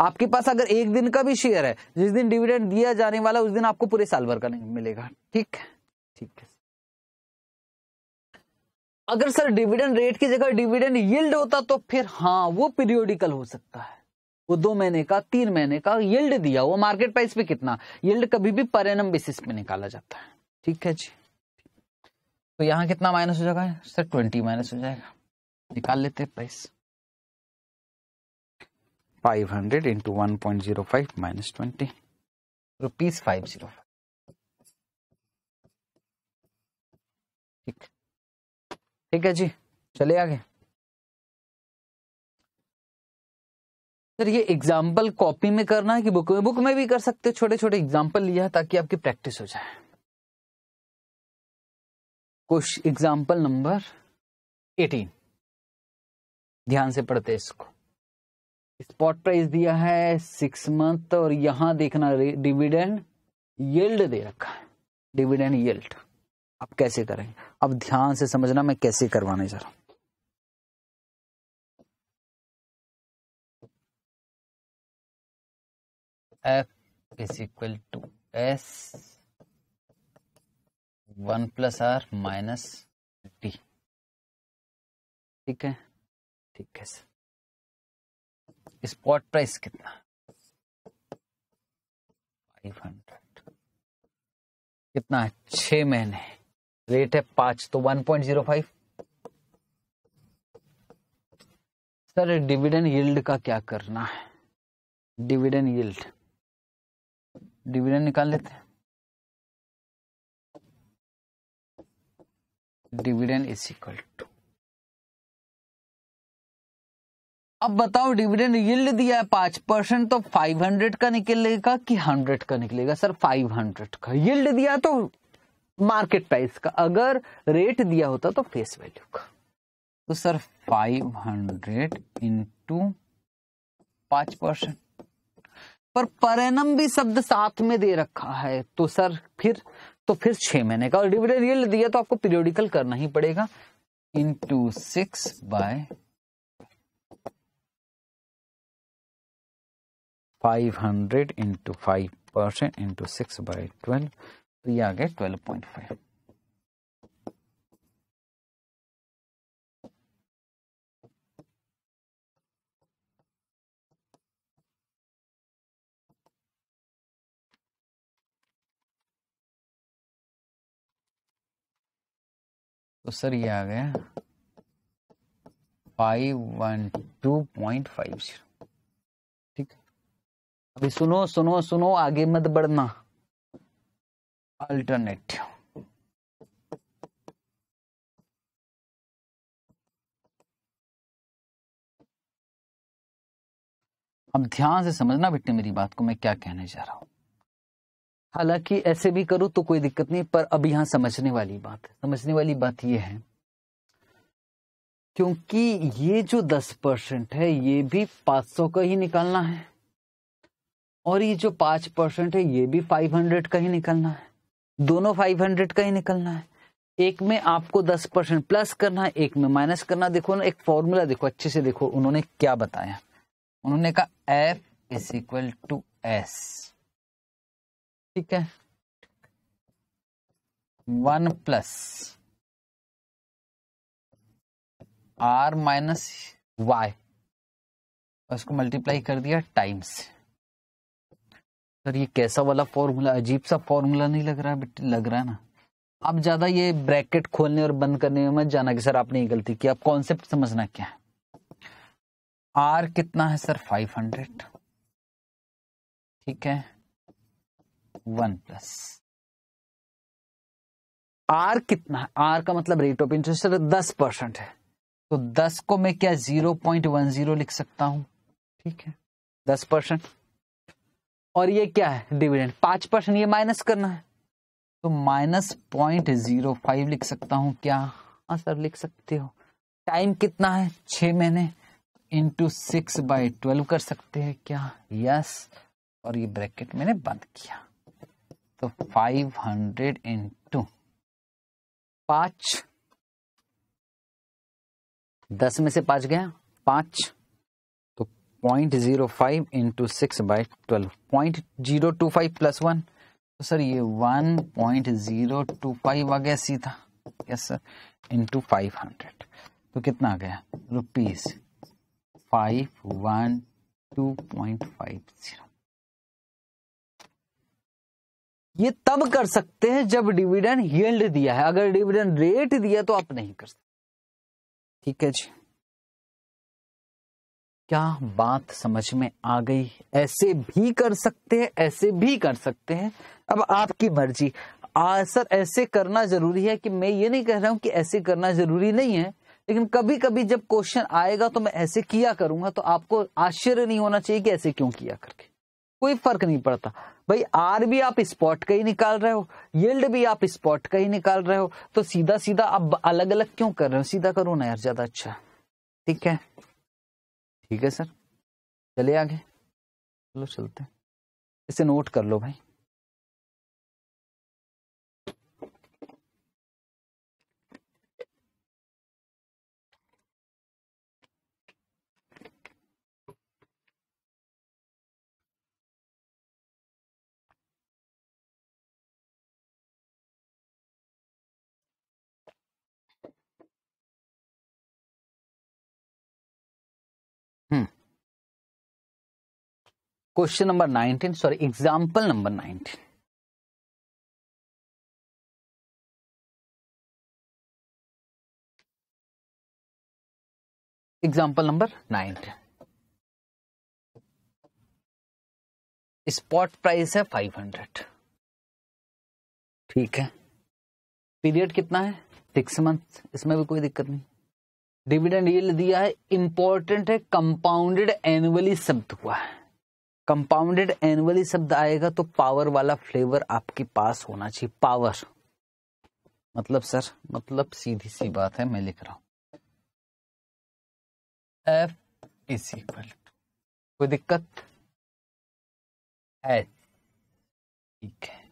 आपके पास अगर एक दिन का भी शेयर है जिस दिन डिविडेंड दिया जाने वाला उस दिन आपको पूरे साल भर का नहीं मिलेगा ठीक है ठीक है अगर सर डिविडेंड रेट की जगह डिविडेंड यील्ड होता तो फिर हाँ वो पीरियोडिकल हो सकता है वो दो महीने का तीन महीने का यील्ड दिया वो मार्केट प्राइस पे कितना यील्ड कभी भी पर एनम बेसिस पे निकाला जाता है ठीक है जी तो यहाँ कितना माइनस हो जाएगा सर ट्वेंटी माइनस हो जाएगा निकाल लेते हैं price five hundred into one point zero five minus twenty rupees five zero ठीक ठीक है जी चले आगे सर ये एग्जाम्पल कॉपी में करना है कि बुक में बुक में भी कर सकते हो छोटे छोटे एग्जाम्पल लिया ताकि आपकी प्रैक्टिस हो जाए कुछ एग्जाम्पल नंबर एटीन ध्यान से पढ़ते इसको स्पॉट प्राइस दिया है सिक्स मंथ और यहां देखना डिविडेंड यील्ड दे रखा है डिविडेंड यील्ड अब कैसे करेंगे अब ध्यान से समझना मैं कैसे करवाने जा रहा हूं F is equal to S one plus R minus D ठीक है ठीक है सर स्पॉट प्राइस कितना फाइव हंड्रेड कितना है छ महीने रेट है पांच तो one point zero five sir dividend yield का क्या करना है डिविडेंड यील्ड डिविडेंड निकाल लेते हैं डिविडेंड इज इक्वल टू अब बताओ डिविडेंड यील्ड दिया है पांच परसेंट तो फाइव हंड्रेड का निकलेगा कि हंड्रेड का निकलेगा सर फाइव हंड्रेड का यील्ड दिया तो मार्केट प्राइस का अगर रेट दिया होता तो फेस वैल्यू का तो सर फाइव हंड्रेड इंटू पांच परसेंट पर परेनम भी शब्द साथ में दे रखा है तो सर फिर तो फिर छह महीने का और डिविडेंड ये दिया तो आपको पीरियोडिकल करना ही पड़ेगा into six by five hundred into five percent into six by twelve तो ये आ गया ट्वेल्व पॉइंट फाइव तो सर ये आ गया five one two point five zero ठीक अभी सुनो सुनो सुनो आगे मत बढ़ना अल्टरनेट अब ध्यान से समझना बेटे मेरी बात को मैं क्या कहने जा रहा हूं हालांकि ऐसे भी करो तो कोई दिक्कत नहीं पर अब यहां समझने वाली बात है समझने वाली बात यह है क्योंकि ये जो दस परसेंट है ये भी पांच सौ का ही निकालना है और ये जो पांच परसेंट है ये भी फाइव हंड्रेड का ही निकालना है दोनों फाइव हंड्रेड का ही निकालना है एक में आपको दस परसेंट प्लस करना है एक में माइनस करना देखो ना एक फॉर्मूला देखो अच्छे से देखो उन्होंने क्या बताया उन्होंने कहा F is equal to S ठीक है one plus R minus Y उसको मल्टीप्लाई कर दिया टाइम्स सर ये कैसा वाला फॉर्मूला अजीब सा फॉर्मूला नहीं लग रहा है लग रहा है ना अब ज्यादा ये ब्रैकेट खोलने और बंद करने में मत जाना कि सर आपने ये गलती की आप कॉन्सेप्ट समझना क्या है आर कितना है सर 500 ठीक है वन प्लस आर कितना है आर का मतलब रेट ऑफ इंटरेस्ट दस परसेंट है तो दस को मैं क्या जीरो पॉइंट वन जीरो लिख सकता हूं ठीक है दस परसेंट और ये क्या है डिविडेंड पांच परसेंट ये माइनस करना है तो माइनस पॉइंट जीरो फाइव लिख सकता हूं क्या हाँ सर लिख सकते हो टाइम कितना है छह महीने इंटू सिक्स बाई ट्वेल्व कर सकते हैं क्या यस और ये ब्रैकेट मैंने बंद किया तो फाइव हंड्रेड इंटू पांच दस में से पांच गया पांच तो point zero five into six by twelve point zero two five plus one तो सर ये one point zero two five आ गया सीधा yes sir into five hundred तो कितना आ गया rupees five one two point five zero ये तब कर सकते हैं जब डिविडेंड यील्ड दिया है अगर डिविडेंड रेट दिया तो आप नहीं कर सकते ठीक है जी क्या बात समझ में आ गई ऐसे भी कर सकते हैं ऐसे भी कर सकते हैं अब आपकी मर्जी सर ऐसे करना जरूरी है कि मैं ये नहीं कह रहा हूं कि ऐसे करना जरूरी नहीं है लेकिन कभी कभी जब क्वेश्चन आएगा तो मैं ऐसे किया करूंगा तो आपको आश्चर्य नहीं होना चाहिए कि ऐसे क्यों किया करके कोई फर्क नहीं पड़ता भाई आर भी आप स्पॉट का ही निकाल रहे हो यील्ड भी आप स्पॉट का ही निकाल रहे हो तो सीधा सीधा आप अलग अलग क्यों कर रहे हो सीधा करो ना यार ज्यादा अच्छा ठीक है ठीक है सर चले आगे चलो चलते हैं इसे नोट कर लो भाई question number nineteen sorry example number nineteen example number nineteen spot price है फाइव हंड्रेड ठीक है पीरियड कितना है सिक्स मंथ इसमें भी कोई दिक्कत नहीं डिविडेंड ये दिया है इंपॉर्टेंट है कंपाउंडेड एनुअली शब्द हुआ है कंपाउंडेड एनुअली शब्द आएगा तो पावर वाला फ्लेवर आपके पास होना चाहिए पावर मतलब सर मतलब सीधी सी बात है मैं लिख रहा हूं एफ इज इक्वल कोई दिक्कत है ठीक है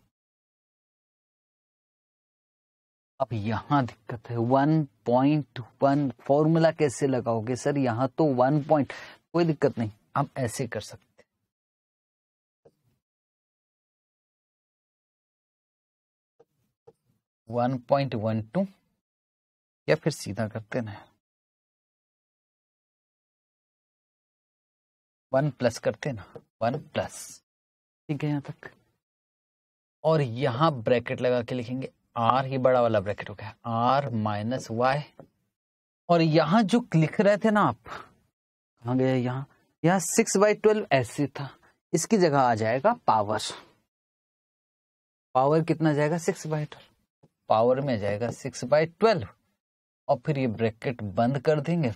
अब यहां दिक्कत है वन पॉइंट वन फॉर्मूला कैसे लगाओगे सर यहां तो वन पॉइंट कोई दिक्कत नहीं आप ऐसे कर सकते वन पॉइंट वन टू या फिर सीधा करते ना वन प्लस करते ना वन प्लस ठीक है यहां तक और यहां ब्रैकेट लगा के लिखेंगे आर ये बड़ा वाला ब्रैकेट हो गया आर माइनस वाई और यहां जो लिख रहे थे ना आप कहा गया यहाँ यहाँ सिक्स बाई ट्वेल्व ऐसे था इसकी जगह आ जाएगा पावर पावर कितना जाएगा सिक्स बाई ट्वेल्व पावर में जाएगा सिक्स बाई ट्वेल्व और फिर ये ब्रैकेट बंद कर देंगे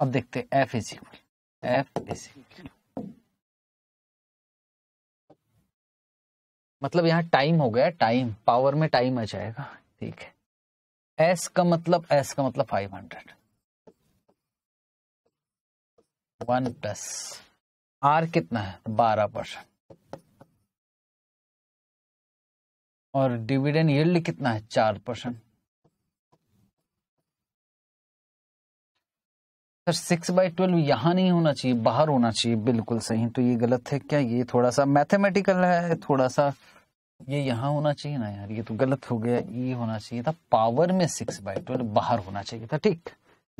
अब देखते हैं F is equal F is equal मतलब यहाँ टाइम हो गया टाइम पावर में टाइम आ जाएगा ठीक है एस का मतलब एस का मतलब five hundred one plus R कितना है बारह परसेंट और डिविडेंड यील्ड कितना है चार percent sir six by twelve यहां नहीं होना चाहिए बाहर होना चाहिए बिल्कुल सही तो ये गलत है क्या ये थोड़ा सा मैथमेटिकल है थोड़ा सा ये यहाँ होना चाहिए ना यार ये तो गलत हो गया ये होना चाहिए था पावर में सिक्स बाई ट्वेल्व बाहर होना चाहिए था ठीक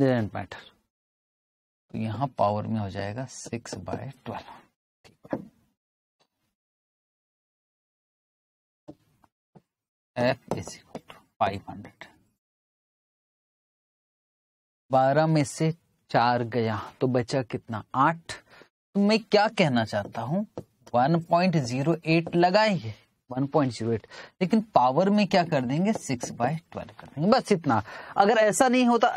मैटर तो यहाँ पावर में हो जाएगा six by twelve F is equal to five hundred बारह में से चार गया तो बचा कितना आठ तो मैं क्या कहना चाहता हूं वन पॉइंट जीरो एट लगाएंगे एट लेकिन पावर में क्या कर देंगे सिक्स बाय ट्वेल्व कर देंगे बस इतना अगर ऐसा नहीं होता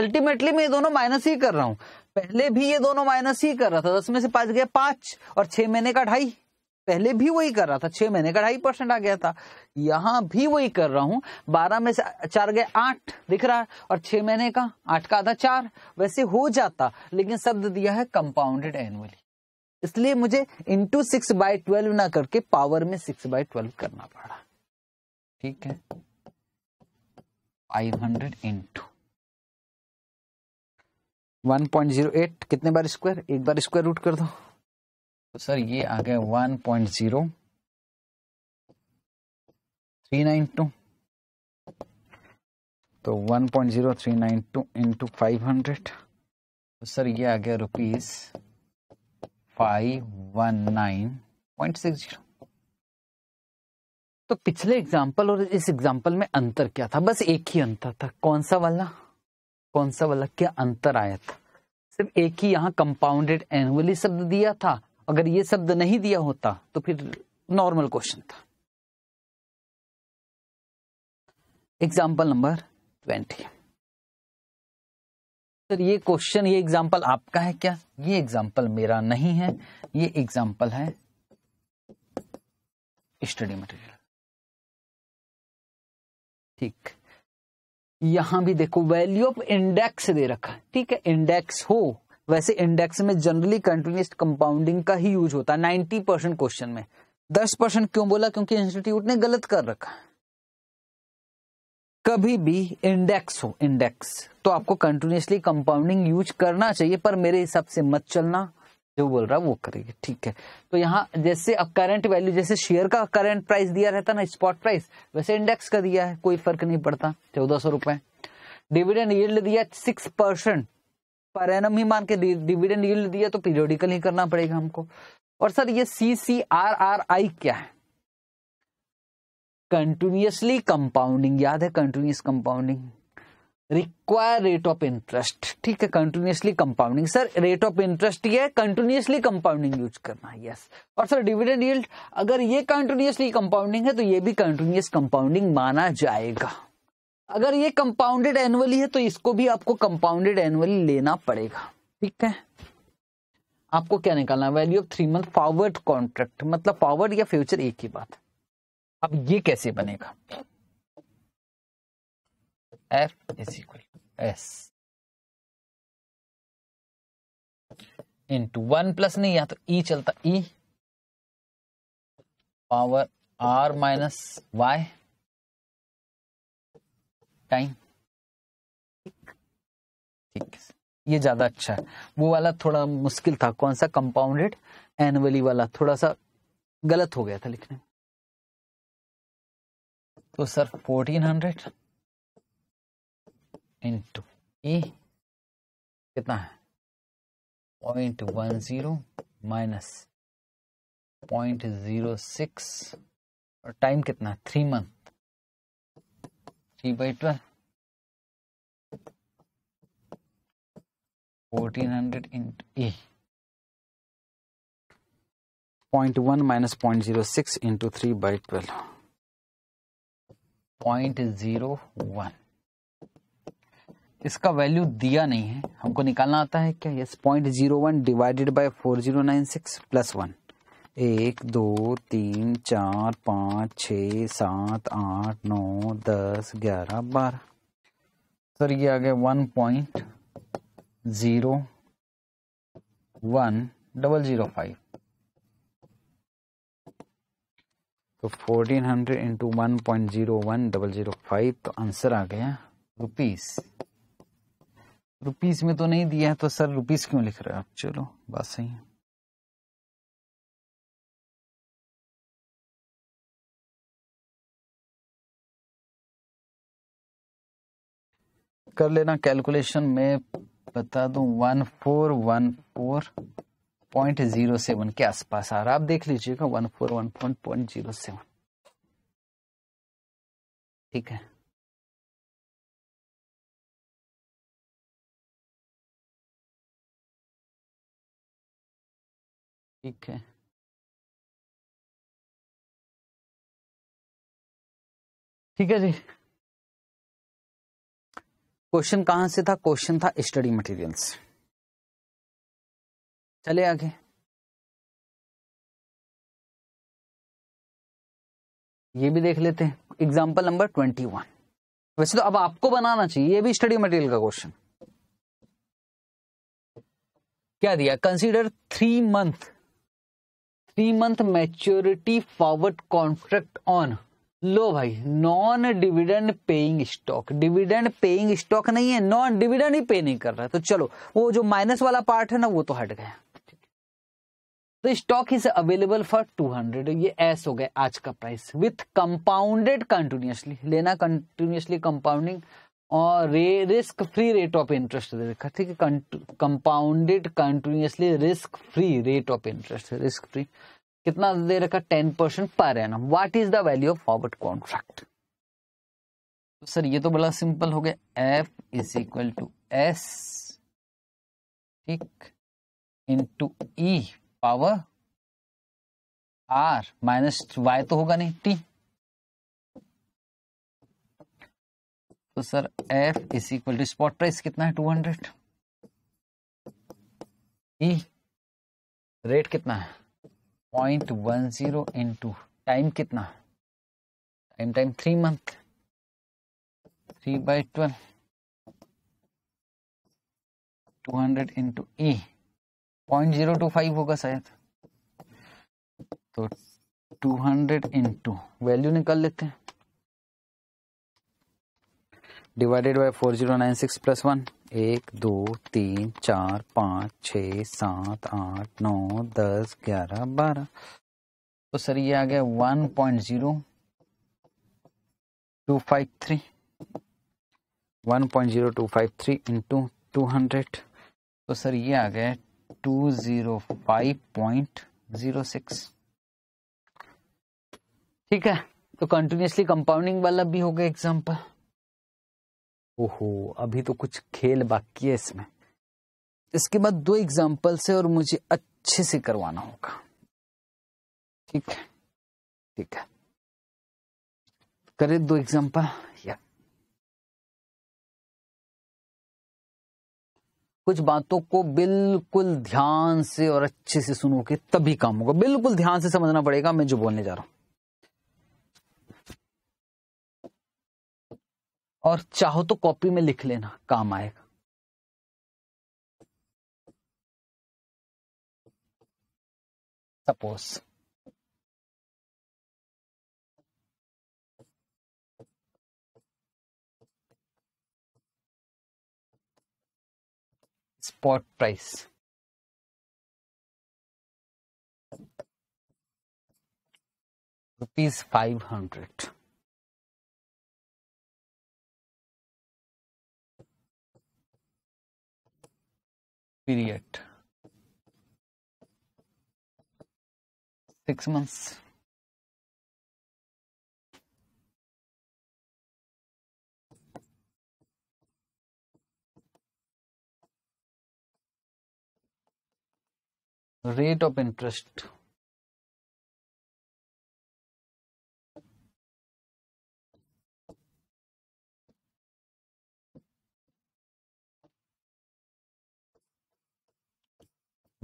अल्टीमेटली मैं ये दोनों माइनस ही कर रहा हूं पहले भी ये दोनों माइनस ही कर रहा था दस में से पांच गया पांच और छह महीने का ढाई पहले भी वही कर रहा था छह महीने का ढाई परसेंट आ गया था यहां भी वही कर रहा हूं बारह में से चार गए आठ दिख रहा है और छह महीने का आठ का आधा चार वैसे हो जाता लेकिन शब्द दिया है कंपाउंडेड एनुअली इसलिए मुझे इंटू सिक्स बाय ट्वेल्व ना करके पावर में सिक्स बाय ट्वेल्व करना पड़ा ठीक है five hundred into one point zero eight कितने बार स्क्वायर एक बार स्क्वायर रूट कर दो तो, तो सर ये आ गया one point zero three nine two तो one point zero three nine two into five hundred तो सर ये आ गया rupees five one nine point six zero तो पिछले एग्जाम्पल और इस एग्जाम्पल में अंतर क्या था बस एक ही अंतर था कौन सा वाला कौन सा वाला क्या अंतर आया था सिर्फ एक ही यहाँ कंपाउंडेड एनुअली शब्द दिया था अगर ये शब्द नहीं दिया होता तो फिर नॉर्मल क्वेश्चन था एग्जाम्पल नंबर ट्वेंटी सर ये क्वेश्चन ये एग्जाम्पल आपका है क्या ये एग्जाम्पल मेरा नहीं है ये एग्जाम्पल है स्टडी मटेरियल ठीक यहां भी देखो वैल्यू ऑफ इंडेक्स दे रखा है ठीक है इंडेक्स हो वैसे इंडेक्स में जनरली कंटिन्यूस कंपाउंडिंग का ही यूज होता है नाइनटी परसेंट क्वेश्चन में दस परसेंट क्यों बोला क्योंकि इंस्टीट्यूट ने गलत कर रखा कभी भी इंडेक्स हो इंडेक्स तो आपको कंटिन्यूसली कंपाउंडिंग यूज करना चाहिए पर मेरे हिसाब से मत चलना जो बोल रहा है वो करेगी ठीक है तो यहाँ जैसे अब करंट वैल्यू जैसे शेयर का करंट प्राइस दिया रहता ना स्पॉट प्राइस वैसे इंडेक्स का दिया है कोई फर्क नहीं पड़ता चौदह सौ रुपए डिविडेंड ये दिया सिक्स परसेंट पर एनम ही मान के डिविडेंड यूल दिया तो पीरियोडिकल ही करना पड़ेगा हमको और सर ये सी सी आर आर आई क्या है कंटिन्यूसली कंपाउंडिंग याद है continuous compounding require rate of interest ठीक है continuously compounding sir rate of interest ये कंटिन्यूसली कंपाउंडिंग यूज करना है यस और सर डिविडेंड यील्ड अगर ये कंटिन्यूसली कंपाउंडिंग है तो ये भी कंटिन्यूस कंपाउंडिंग माना जाएगा अगर ये कंपाउंडेड एनुअली है तो इसको भी आपको कंपाउंडेड एनुअली लेना पड़ेगा ठीक है आपको क्या निकालना है value of three month forward contract मतलब फॉरवर्ड या फ्यूचर एक ही बात अब ये कैसे बनेगा F is equal S into one plus नहीं या तो ई e चलता e power R minus Y time ठीक ये ज्यादा अच्छा है वो वाला थोड़ा मुश्किल था कौन सा कंपाउंडेड एनुअली वाला थोड़ा सा गलत हो गया था लिखने में तो सर 1400 हंड्रेड इंटू कितना है point one zero minus point zero six और टाइम कितना three month three by twelve fourteen hundred into A point one minus point zero six into three by twelve point zero one इसका value दिया नहीं है हमको निकालना आता है क्या yes point zero one divided by four zero nine six plus one एक दो तीन चार पाँच छ सात आठ नौ दस ग्यारह बारह सर ये आ गया one point zero one double zero five तो fourteen hundred into one point zero one double zero five तो आंसर आ गया रुपीस रुपीस में तो नहीं दिया है तो सर रुपीस क्यों लिख रहे हो आप चलो बात सही है कर लेना कैलकुलेशन में बता दू one four one four point zero seven के आसपास आ रहा आप देख लीजिएगा one four one four point zero seven ठीक है ठीक है ठीक है जी क्वेश्चन कहां से था क्वेश्चन था स्टडी मटेरियल से चले आगे ये भी देख लेते हैं एग्जाम्पल नंबर ट्वेंटी वन वैसे तो अब आपको बनाना चाहिए ये भी स्टडी मटेरियल का क्वेश्चन क्या दिया consider three month three month maturity forward contract on लो भाई non dividend paying stock dividend paying stock नहीं है नॉन डिविडेंड ही पे नहीं कर रहा है तो चलो वो जो माइनस वाला पार्ट है ना वो तो हट गया तो स्टॉक इज अवेलेबल फॉर 200 ये एस हो गया आज का प्राइस विथ कंपाउंडेड कंटिन्यूसली लेना कंटिन्यूसली कंपाउंडिंग और रे risk free rate of interest दे रखा ठीक है compounded continuously risk free rate of interest risk free कितना दे रखा टेन परसेंट पर ना what is the value of forward contract तो सर ये तो बड़ा सिंपल हो गया F is equal to S ठीक into e power R minus Y तो होगा नहीं टी तो sir F is equal to spot price कितना है टू हंड्रेड ई रेट कितना है point one zero into time कितना time time three month three by twelve two hundred into A point zero two five होगा शायद तो to hundred into value निकाल लेते हैं divided by four zero nine six plus one एक दो तीन चार पाँच छ सात आठ नौ दस ग्यारह बारह तो सर ये आ गया one point zero two five three one point zero two five three into two hundred तो सर ये आ गया two zero five point zero six ठीक है तो कंटिन्यूसली कंपाउंडिंग वाला भी हो गया एग्जाम्पल ओहो अभी तो कुछ खेल बाकी है इसमें इसके बाद दो एग्जाम्पल से और मुझे अच्छे से करवाना होगा ठीक है ठीक है करे दो एग्जाम्पल या कुछ बातों को बिल्कुल ध्यान से और अच्छे से सुनोगे तभी काम होगा बिल्कुल ध्यान से समझना पड़ेगा मैं जो बोलने जा रहा हूं और चाहो तो कॉपी में लिख लेना काम आएगा suppose spot price rupees five hundred period six months rate of interest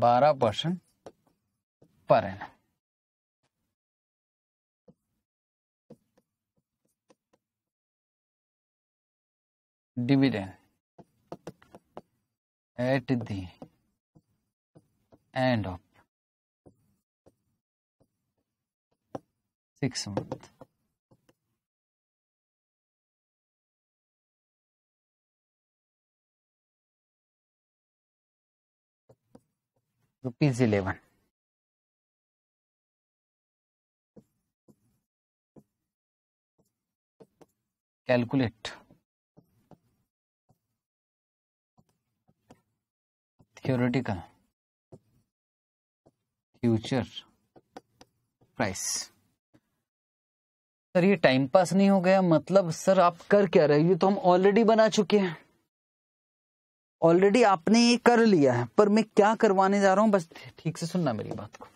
बारह परसेंट पर है dividend at the end of six month rupees eleven calculate theoretical future price sir ये टाइम पास नहीं हो गया मतलब सर आप कर क्या रहे ये तो हम ऑलरेडी बना चुके हैं ऑलरेडी आपने ये कर लिया है पर मैं क्या करवाने जा रहा हूं बस ठीक से सुनना मेरी बात को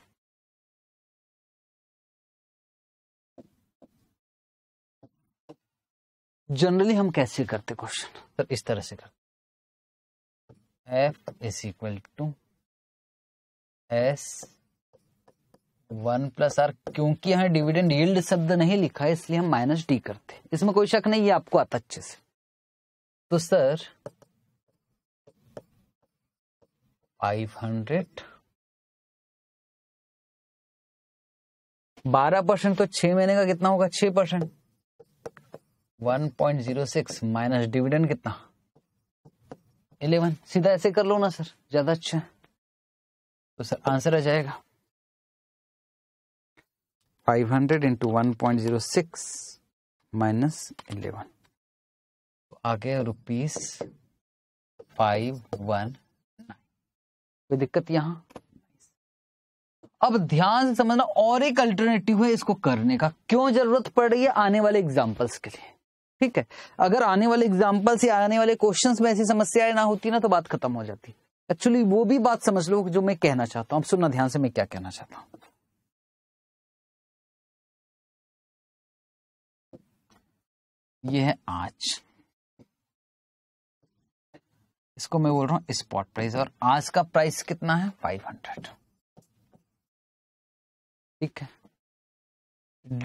जनरली हम कैसे करते क्वेश्चन सर इस तरह से करते F is equal to S one plus R क्योंकि यहां डिविडेंड यील्ड शब्द नहीं लिखा है इसलिए हम माइनस डी करते इसमें कोई शक नहीं है आपको आता अच्छे से तो सर फाइव हंड्रेड बारह परसेंट तो छह महीने का कितना होगा छह percent one point zero six minus dividend कितना इलेवन सीधा ऐसे कर लो ना सर ज्यादा अच्छा तो सर आंसर आ जाएगा five hundred into one point zero six minus eleven आगे रुपीस फाइव वन कोई दिक्कत यहां अब ध्यान से समझना और एक अल्टरनेटिव है इसको करने का क्यों जरूरत पड़ रही है आने वाले एग्जाम्पल्स के लिए ठीक है अगर आने वाले एग्जाम्पल्स या आने वाले क्वेश्चंस में ऐसी समस्याएं ना होती ना तो बात खत्म हो जाती एक्चुअली वो भी बात समझ लो जो मैं कहना चाहता हूं अब सुनना ध्यान से मैं क्या कहना चाहता हूं यह है आज इसको मैं बोल रहा हूं स्पॉट प्राइस और आज का प्राइस कितना है 500 ठीक है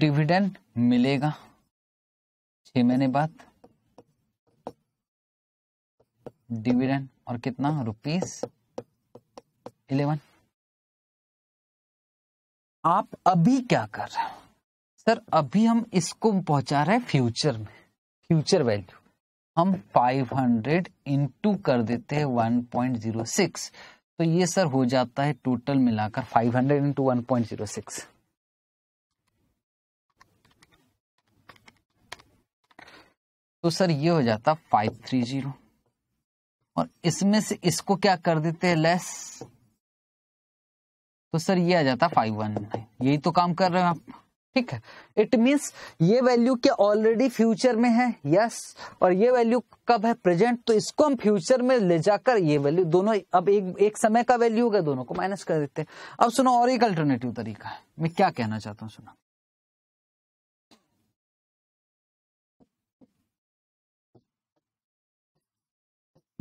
डिविडेंड मिलेगा छह महीने बाद डिविडेंड और कितना रुपीस इलेवन आप अभी क्या कर रहे हो सर अभी हम इसको पहुंचा रहे हैं फ्यूचर में फ्यूचर वैल्यू हम 500 इंटू कर देते हैं 1.06 तो ये सर हो जाता है टोटल मिलाकर 500 hundred into one point zero six तो सर ये हो जाता फाइव थ्री जीरो और इसमें से इसको क्या कर देते हैं लेस तो सर ये आ जाता फाइव वन यही तो काम कर रहे हो आप ठीक है इट मीन्स ये वैल्यू क्या ऑलरेडी फ्यूचर में है यस yes. और ये वैल्यू कब है प्रेजेंट तो इसको हम फ्यूचर में ले जाकर ये वैल्यू दोनों अब एक एक समय का वैल्यू होगा दोनों को माइनस कर देते हैं अब सुनो और एक अल्टरनेटिव तरीका है मैं क्या कहना चाहता हूं सुनो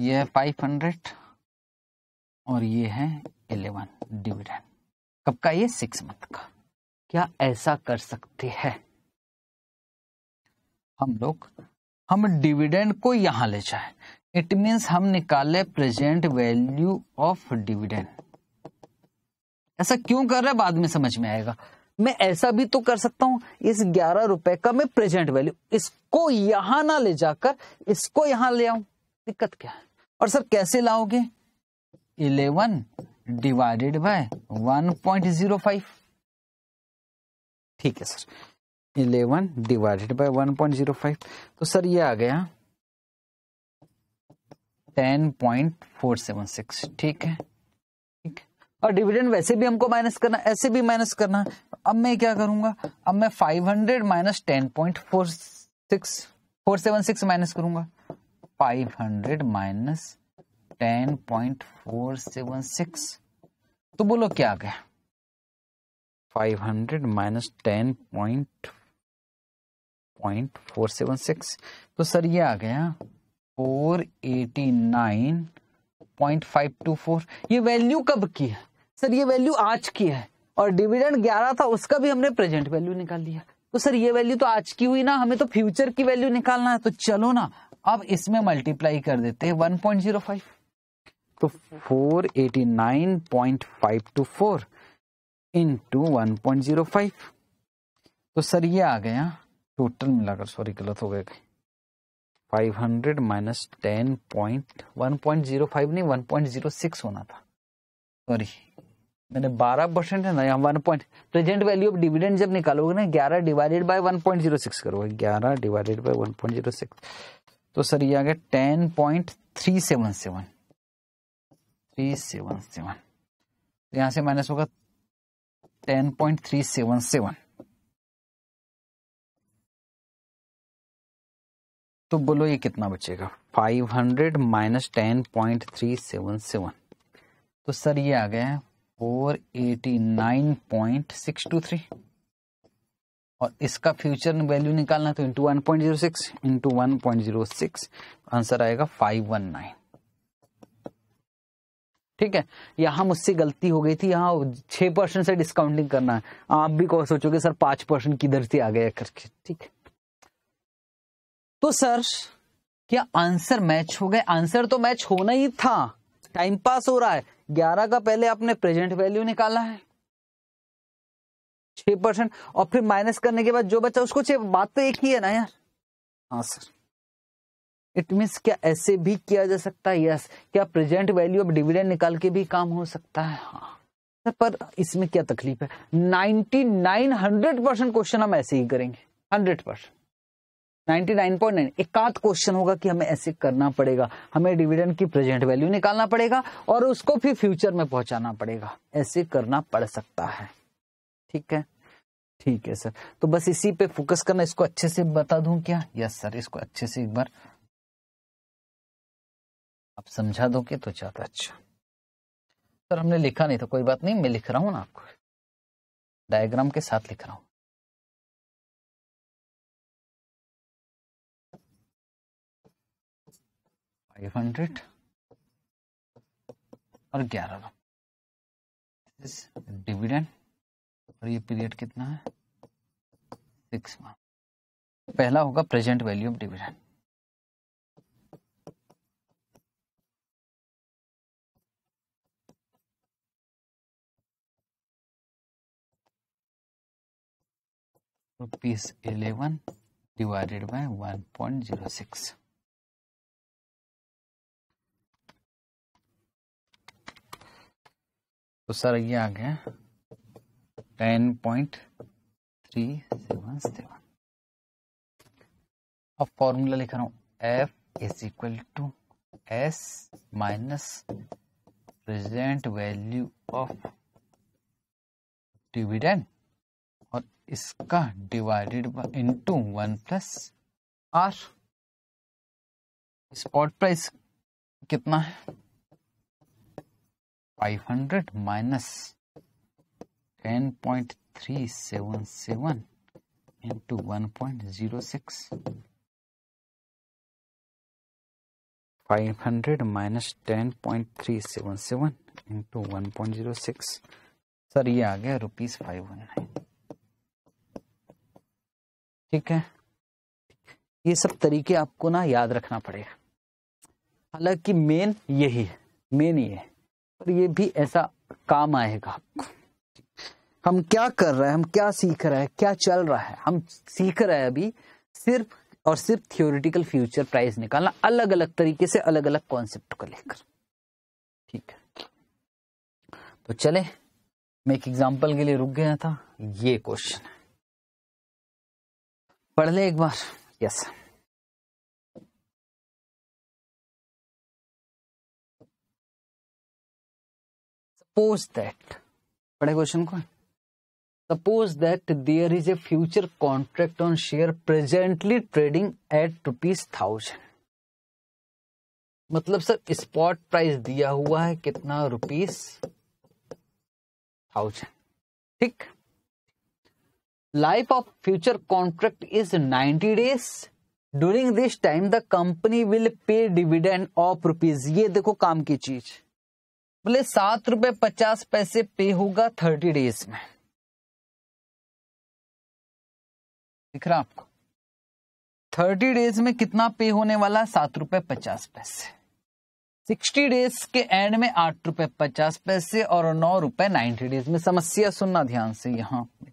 ये है फाइव हंड्रेड और ये है इलेवन डिविडेंड कब का ये सिक्स मंथ का क्या ऐसा कर सकते हैं हम लोग हम डिविडेंड को यहां ले जाए इट मीन्स हम निकाले प्रेजेंट वैल्यू ऑफ डिविडेंड ऐसा क्यों कर रहा है बाद में समझ में आएगा मैं ऐसा भी तो कर सकता हूं इस ग्यारह रुपए का मैं प्रेजेंट वैल्यू इसको यहां ना ले जाकर इसको यहां ले आऊं दिक्कत क्या है और सर कैसे लाओगे eleven divided by one point zero five ठीक है sir eleven divided by one point zero five तो सर ये आ गया ten point four seven six ठीक है ठीक और डिविडेंड वैसे भी हमको माइनस करना ऐसे भी माइनस करना अब मैं क्या करूंगा अब मैं five hundred minus ten point four six four seven six minus करूंगा five hundred minus ten point four seven six तो बोलो क्या आ गया five hundred minus ten point point four seven six तो सर ये आ गया four eighty nine point five two four ये वैल्यू कब की है सर ये वैल्यू आज की है और डिविडेंड ग्यारह था उसका भी हमने प्रेजेंट वैल्यू निकाल लिया तो सर ये वैल्यू तो आज की हुई ना हमें तो फ्यूचर की वैल्यू निकालना है तो चलो ना अब इसमें मल्टीप्लाई कर देते हैं वन पॉइंट जीरो फाइव तो four eighty nine point five two four into one point zero five तो सर ये आ गया टोटल मिलाकर सॉरी गलत हो गए five hundred minus ten point one point zero five नहीं वन पॉइंट जीरो सिक्स होना था सॉरी मैंने बारह परसेंट है ना यहाँ one point present value of dividend जब निकालोगे ना ग्यारह divided by one point zero six करोगे ग्यारह divided by one point zero six तो सर ये आ गया ten point three seven seven three seven seven यहाँ से माइनस होगा ten point three seven seven तो बोलो ये कितना बचेगा 500 hundred minus ten point three seven seven तो सर ये आ गया four eighty nine point six two three और इसका फ्यूचर वैल्यू निकालना तो into one point zero six into one point zero six answer आएगा फाइव वन नाइन ठीक है यहां मुझसे गलती हो गई थी यहाँ छह परसेंट से डिस्काउंटिंग करना है आप भी कौन सोचोगे सर पांच परसेंट किधर से आ गया करके ठीक है तो सर क्या आंसर मैच हो गए आंसर तो मैच होना ही था टाइम पास हो रहा है ग्यारह का पहले आपने प्रेजेंट वैल्यू निकाला है छह परसेंट और फिर माइनस करने के बाद जो बचा उसको छह बात तो एक ही है ना यार हाँ सर इट मीन्स क्या ऐसे भी किया जा सकता है यस क्या प्रेजेंट वैल्यू ऑफ डिविडेंड निकाल के भी काम हो सकता है हाँ पर इसमें क्या तकलीफ है ninety nine hundred percent question हम ऐसे ही करेंगे hundred percent ninety nine point question होगा कि हमें ऐसे करना पड़ेगा हमें डिविडेंड की प्रेजेंट वैल्यू निकालना पड़ेगा और उसको फिर फ्यूचर में पहुंचाना पड़ेगा ऐसे करना पड़ सकता है ठीक है ठीक है सर तो बस इसी पे फोकस करना इसको अच्छे से बता दूं क्या यस सर इसको अच्छे से एक बार आप समझा दोगे तो ज्यादा अच्छा सर हमने लिखा नहीं तो कोई बात नहीं मैं लिख रहा हूं ना आपको डायग्राम के साथ लिख रहा हूं फाइव हंड्रेड और ग्यारह डिविडेंड और ये पीरियड कितना है सिक्स मंथ पहला होगा present value of dividend eleven divided by one point zero six तो सर ये आ गया ten point three seven seven अब फॉर्मूला लिख रहा हूं F is equal to S minus present value of dividend और इसका divided by into one plus R spot price कितना है 500 minus 10.377 into 1.06 500 minus 10.377 into 1.06 sir ये आ गया रुपीज फाइव वन नाइन ठीक है ये सब तरीके आपको ना याद रखना पड़ेगा हालांकि मेन यही है मेन ये है पर ये भी ऐसा काम आएगा आपको हम क्या कर रहे हैं हम क्या सीख रहे हैं क्या चल रहा है हम सीख रहे हैं अभी सिर्फ और सिर्फ थियोरिटिकल फ्यूचर प्राइस निकालना अलग अलग तरीके से अलग अलग कॉन्सेप्ट को लेकर ठीक है तो चले मैं एक एग्जाम्पल के लिए रुक गया था ये क्वेश्चन है पढ़ ले एक बार यस सपोज दैट पढ़े क्वेश्चन को suppose that there is a future contract on share presently trading at rupees thousand मतलब सर स्पॉट प्राइस दिया हुआ है कितना रुपीस थाउजेंड ठीक life of future contract is 90 days during this time the company will pay dividend of rupees ये देखो काम की चीज बोले सात रुपए पचास पैसे पे होगा थर्टी डेज में दिख रहा आपको थर्टी डेज में कितना पे होने वाला है सात रुपए पचास पैसे सिक्सटी डेज के एंड में आठ रुपए पचास पैसे और नौ रुपए नाइन्टी डेज में समस्या सुनना ध्यान से यहां पे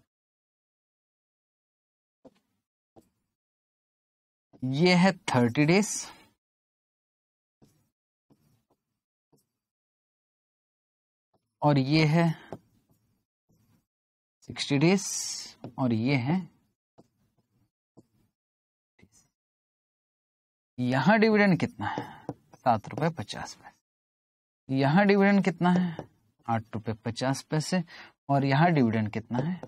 ये है थर्टी डेज और ये है सिक्सटी डेज और ये है यहां डिविडेंड कितना है सात रुपए पचास पैसे यहां डिविडेंड कितना है आठ रुपए पचास पैसे और यहां डिविडेंड कितना है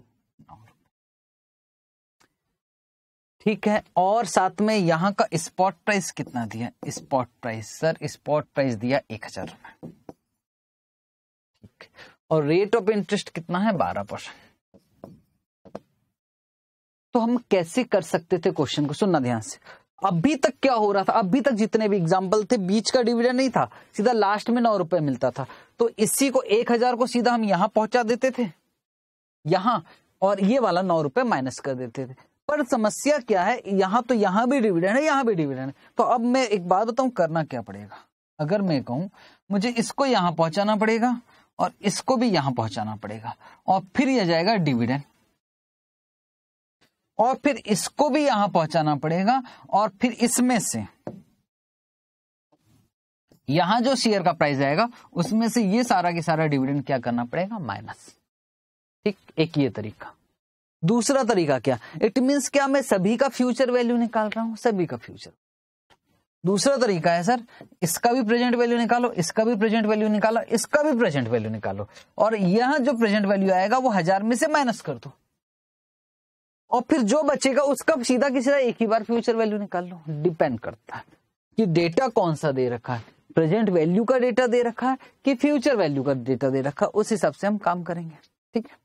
ठीक है और साथ में यहाँ का स्पॉट प्राइस कितना दिया spot price sir spot price दिया एक हजार रुपए ठीक और रेट ऑफ इंटरेस्ट कितना है बारह परसेंट तो हम कैसे कर सकते थे क्वेश्चन को सुनना ध्यान से अभी तक क्या हो रहा था अभी तक जितने भी एग्जाम्पल थे बीच का डिविडेंड नहीं था सीधा लास्ट में नौ रुपए मिलता था तो इसी को एक हजार को सीधा हम यहां पहुंचा देते थे यहां और ये वाला नौ रुपए माइनस कर देते थे पर समस्या क्या है यहां तो यहां भी डिविडेंड है यहां भी डिविडेंड है तो अब मैं एक बात बताऊं करना क्या पड़ेगा अगर मैं कहूं मुझे इसको यहां पहुंचाना पड़ेगा और इसको भी यहां पहुंचाना पड़ेगा और फिर यह जाएगा डिविडेंड और फिर इसको भी यहां पहुंचाना पड़ेगा और फिर इसमें से यहां जो शेयर का प्राइस आएगा उसमें से ये सारा के सारा डिविडेंड क्या करना पड़ेगा माइनस ठीक एक ये तरीका दूसरा तरीका क्या इट मीन्स क्या मैं सभी का फ्यूचर वैल्यू निकाल रहा हूं सभी का फ्यूचर दूसरा तरीका है सर इसका भी प्रेजेंट वैल्यू निकालो इसका भी प्रेजेंट वैल्यू निकालो इसका भी प्रेजेंट वैल्यू निकालो और यह जो प्रेजेंट वैल्यू आएगा वो हजार में से माइनस कर दो और फिर जो बचेगा उसका सीधा किसी एक ही बार फ्यूचर वैल्यू निकाल लो डिपेंड करता है कि डेटा कौन सा दे रखा है प्रेजेंट वैल्यू का डेटा दे रखा है कि फ्यूचर वैल्यू का डेटा दे रखा है उस हिसाब से हम काम करेंगे ठीक है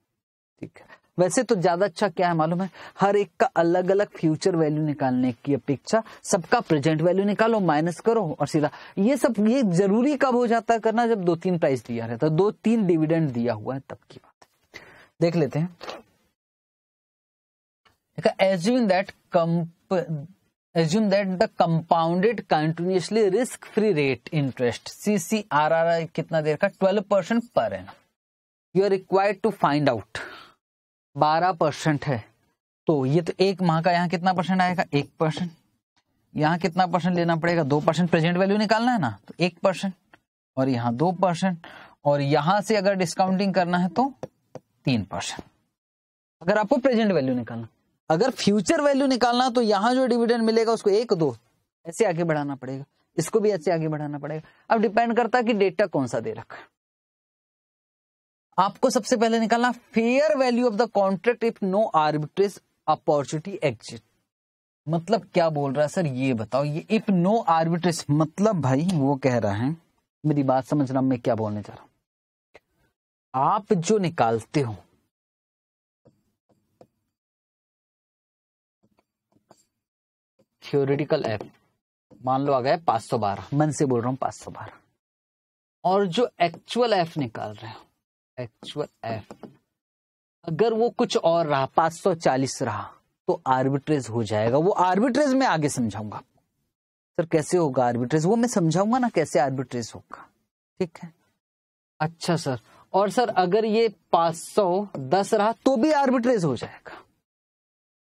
ठीक है वैसे तो ज्यादा अच्छा क्या है मालूम है हर एक का अलग अलग फ्यूचर वैल्यू निकालने की अपेक्षा सबका प्रेजेंट वैल्यू निकालो माइनस करो और सीधा ये सब ये जरूरी कब हो जाता है करना जब दो तीन प्राइस दिया रहता है दो तीन डिविडेंड दिया हुआ है तब की बात देख लेते हैं एज्यूम दैट कंप continuously risk free rate interest C C R R I कितना देर का ट्वेल्व परसेंट पर एनम you are required to find out बारह परसेंट है तो ये तो एक माह का यहाँ कितना परसेंट आएगा एक परसेंट यहाँ कितना परसेंट लेना पड़ेगा दो परसेंट प्रेजेंट वैल्यू निकालना है ना तो एक परसेंट और यहाँ दो परसेंट और यहां से अगर डिस्काउंटिंग करना है तो तीन परसेंट अगर आपको प्रेजेंट वैल्यू निकालना अगर फ्यूचर वैल्यू निकालना तो यहाँ जो डिविडेंड मिलेगा उसको एक दो ऐसे आगे बढ़ाना पड़ेगा इसको भी ऐसे आगे बढ़ाना पड़ेगा अब डिपेंड करता है कि डेटा कौन सा दे रखा है आपको सबसे पहले निकालना fair value of the contract if no arbitrage opportunity exist मतलब क्या बोल रहा है सर ये बताओ ये इफ नो आर्बिट्रेज मतलब भाई वो कह रहा है मेरी बात समझना मैं क्या बोलने जा रहा हूं आप जो निकालते हो थियोरिटिकल एप मान लो आ गया पांच सौ बारह मन से बोल रहा हूं पांच सौ बारह और जो एक्चुअल एफ निकाल रहे हो एक्चुअल एफ अगर वो कुछ और रहा 540 रहा तो आर्बिट्रेज हो जाएगा वो आर्बिट्रेज में आगे समझाऊंगा सर कैसे होगा आर्बिट्रेज वो मैं समझाऊंगा ना कैसे आर्बिट्रेज होगा ठीक है अच्छा सर और सर अगर ये 510 रहा तो भी आर्बिट्रेज हो जाएगा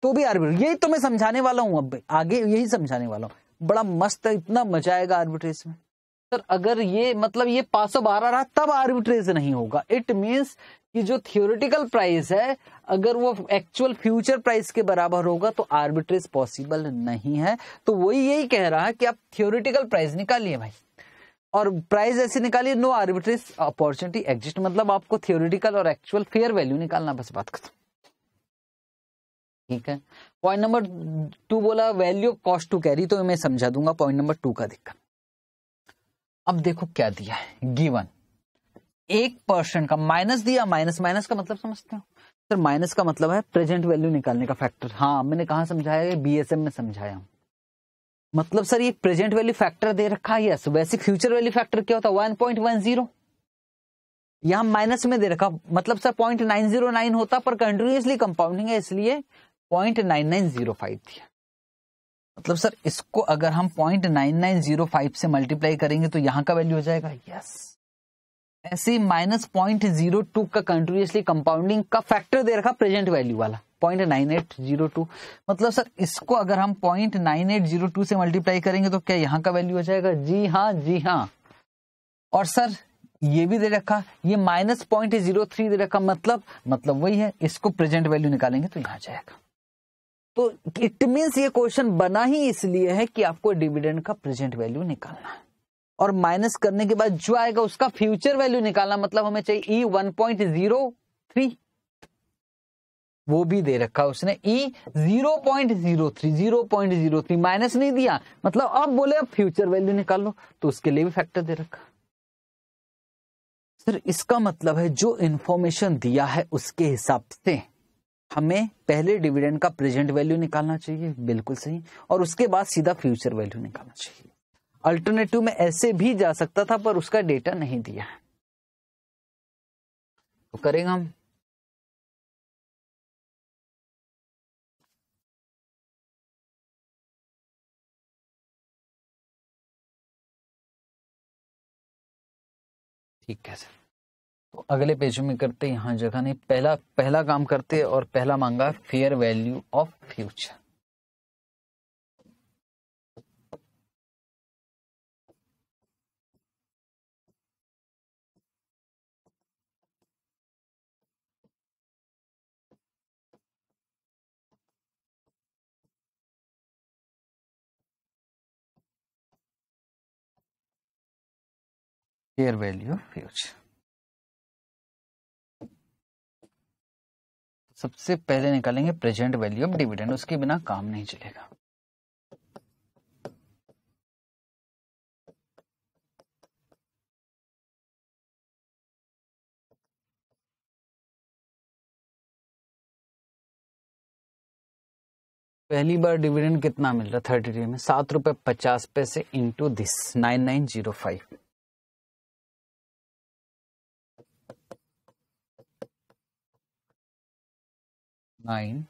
तो भी आर्बिट्रेज यही तो मैं समझाने वाला हूं अब आगे यही समझाने वाला हूं बड़ा मस्त है इतना मजा आएगा आर्बिट्रेज में सर अगर ये मतलब ये पांच सौ बारह रहा तब आर्बिट्रेज नहीं होगा इट मीन्स कि जो थियोरिटिकल प्राइस है अगर वो एक्चुअल फ्यूचर प्राइस के बराबर होगा तो आर्बिट्रेज पॉसिबल नहीं है तो वही यही कह रहा है कि आप थियोरिटिकल प्राइस निकालिए भाई और प्राइस ऐसे निकालिए नो आर्बिट्रेज अपॉर्चुनिटी एग्जिस्ट मतलब आपको थियोरिटिकल और एक्चुअल फेयर वैल्यू निकालना बस बात करता ठीक है पॉइंट नंबर टू बोला value of cost to carry तो मैं समझा दूंगा पॉइंट नंबर टू का दिक्कत अब देखो क्या दिया है गिवन एक परसेंट का माइनस दिया माइनस माइनस का मतलब समझते हो सर माइनस का मतलब है प्रेजेंट वैल्यू निकालने का फैक्टर हाँ मैंने कहा समझाया बीएसएम में समझाया मतलब सर ये प्रेजेंट वैल्यू फैक्टर दे रखा है यस वैसे फ्यूचर वैल्यू फैक्टर क्या होता है वन पॉइंट वन जीरो यहां माइनस में दे रखा मतलब sir point nine zero nine होता पर कंटिन्यूसली कंपाउंडिंग है इसलिए point nine nine zero five दिया मतलब सर इसको अगर हम point nine nine zero five से मल्टीप्लाई करेंगे तो यहां का वैल्यू हो जाएगा यस ऐसे ही माइनस पॉइंट जीरो टू का कंटिन्यूसली कंपाउंडिंग का फैक्टर दे रखा प्रेजेंट वैल्यू वाला point nine eight zero two मतलब सर इसको अगर हम point nine eight zero two से मल्टीप्लाई करेंगे तो क्या यहाँ का वैल्यू हो जाएगा जी हाँ जी हाँ और सर ये भी दे रखा ये माइनस पॉइंट जीरो थ्री दे रखा मतलब मतलब वही है इसको प्रेजेंट वैल्यू निकालेंगे तो यहाँ जाएगा तो इट मीन्स ये क्वेश्चन बना ही इसलिए है कि आपको डिविडेंड का प्रेजेंट वैल्यू निकालना है और माइनस करने के बाद जो आएगा उसका फ्यूचर वैल्यू निकालना मतलब हमें चाहिए e one point zero three वो भी दे रखा उसने e zero point zero three zero point zero three minus नहीं दिया मतलब अब बोले अब फ्यूचर वैल्यू निकाल लो तो उसके लिए भी फैक्टर दे रखा सर इसका मतलब है जो इन्फॉर्मेशन दिया है उसके हिसाब से हमें पहले डिविडेंड का प्रेजेंट वैल्यू निकालना चाहिए बिल्कुल सही और उसके बाद सीधा फ्यूचर वैल्यू निकालना चाहिए अल्टरनेटिव में ऐसे भी जा सकता था पर उसका डेटा नहीं दिया है तो करेंगे हम ठीक है सर तो अगले पेज में करते यहाँ जगह नहीं पहला पहला काम करते और पहला मांगा fair value of future fair value of future सबसे पहले निकालेंगे प्रेजेंट वैल्यू ऑफ डिविडेंड उसके बिना काम नहीं चलेगा पहली बार डिविडेंड कितना मिल रहा थर्टी डे में सात रुपए पचास पैसे into this nine nine zero five nine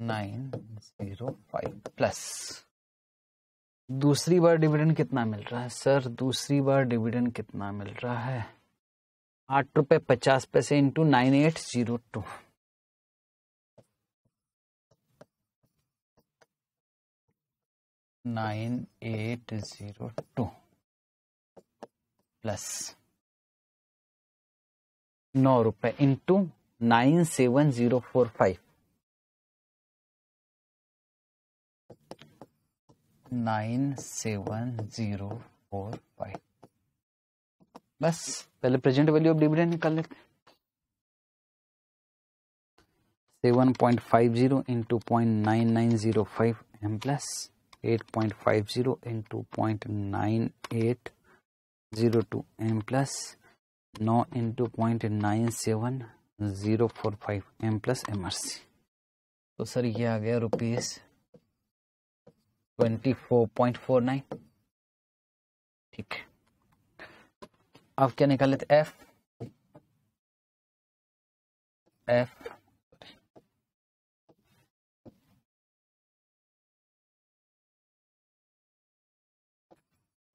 nine zero five plus दूसरी बार डिविडेंड कितना मिल रहा है सर दूसरी बार डिविडेंड कितना मिल रहा है आठ रुपए पचास पैसे into nine eight zero two nine eight zero two plus नौ रुपए into nine seven zero four five nine seven zero four five बस पहले प्रेजेंट वैल्यू ऑफ डिविडेंड निकाल लेते हैं seven point five zero into point nine nine zero five M plus eight point five zero into point nine eight zero two M plus नौ into point nine seven zero four five M plus M R C तो sir ये आ गया rupees twenty four point four nine ठीक है अब क्या निकाल लेते F F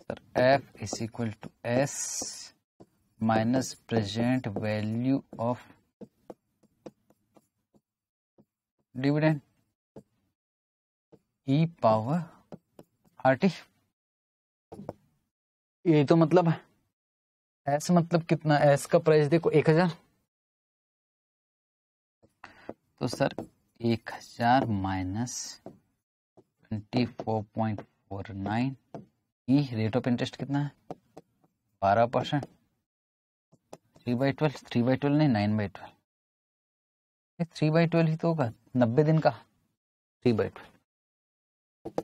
sir F is equal to S minus present value of dividend e power are T ये तो मतलब एस मतलब कितना एस का प्राइस देखो एक हजार तो सर एक हजार minus twenty four point four nine e rate of interest कितना है बारह percent three by twelve three by twelve नहीं nine by twelve three by twelve ही तो होगा नब्बे दिन का थ्री बाई ट्वेल्व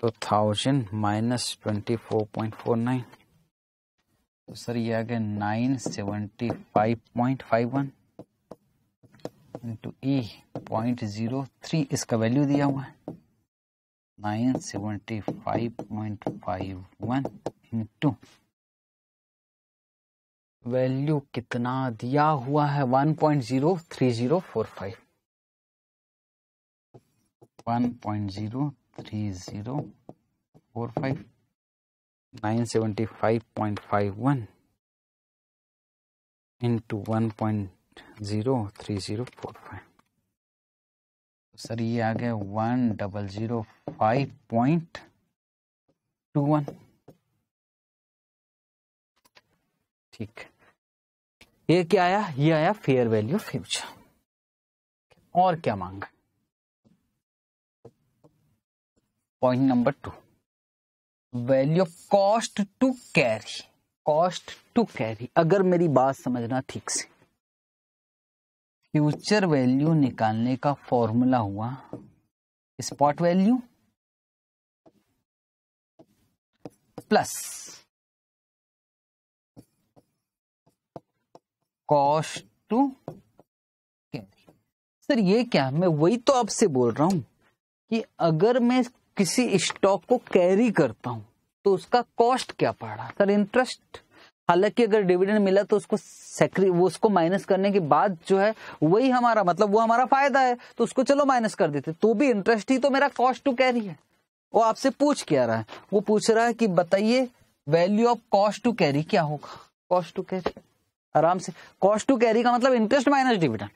तो thousand minus twenty four point four nine तो सर ये आ गया nine seventy five point five one into e point zero three इसका वैल्यू दिया हुआ है nine seventy five point five one into value कितना दिया हुआ है 1.03045 1.03045 975.51 फोर फाइव सर ये आ गया one double zero five point two one ठीक है ये क्या आया ये आया फेयर वैल्यू फ्यूचर और क्या मांगा point number two value cost to carry cost to carry अगर मेरी बात समझना ठीक से फ्यूचर वैल्यू निकालने का फॉर्मूला हुआ spot value plus cost to cash sir ये क्या मैं वही तो आपसे बोल रहा हूं कि अगर मैं किसी स्टॉक को कैरी करता हूं तो उसका कॉस्ट क्या पड़ा सर इंटरेस्ट हालांकि अगर डिविडेंड मिला तो उसको सेक्री वो उसको माइनस करने के बाद जो है वही हमारा मतलब वो हमारा फायदा है तो उसको चलो माइनस कर देते तो भी इंटरेस्ट ही तो मेरा कॉस्ट टू कैरी है वो आपसे पूछ क्या रहा है वो पूछ रहा है कि बताइए value of cost to carry क्या होगा कॉस्ट टू कैरी आराम से कॉस्ट टू कैरी का मतलब इंटरेस्ट माइनस डिविडेंड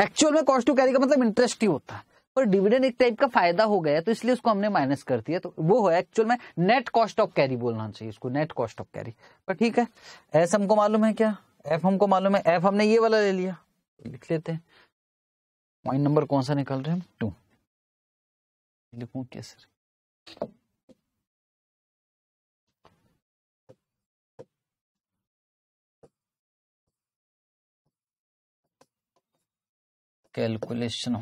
एक्चुअल में कॉस्ट टू कैरी का मतलब इंटरेस्ट ही होता है पर डिविडेंड एक टाइप का फायदा हो गया तो इसलिए उसको हमने माइनस कर दिया तो वो है एक्चुअल में नेट कॉस्ट ऑफ कैरी बोलना चाहिए उसको नेट कॉस्ट ऑफ कैरी पर ठीक है एस हमको मालूम है क्या एफ हमको मालूम है एफ हमने ये वाला ले लिया लिख लेते हैं पॉइंट नंबर कौन सा निकाल रहे हैं हम टू लिखू क्या sir calculation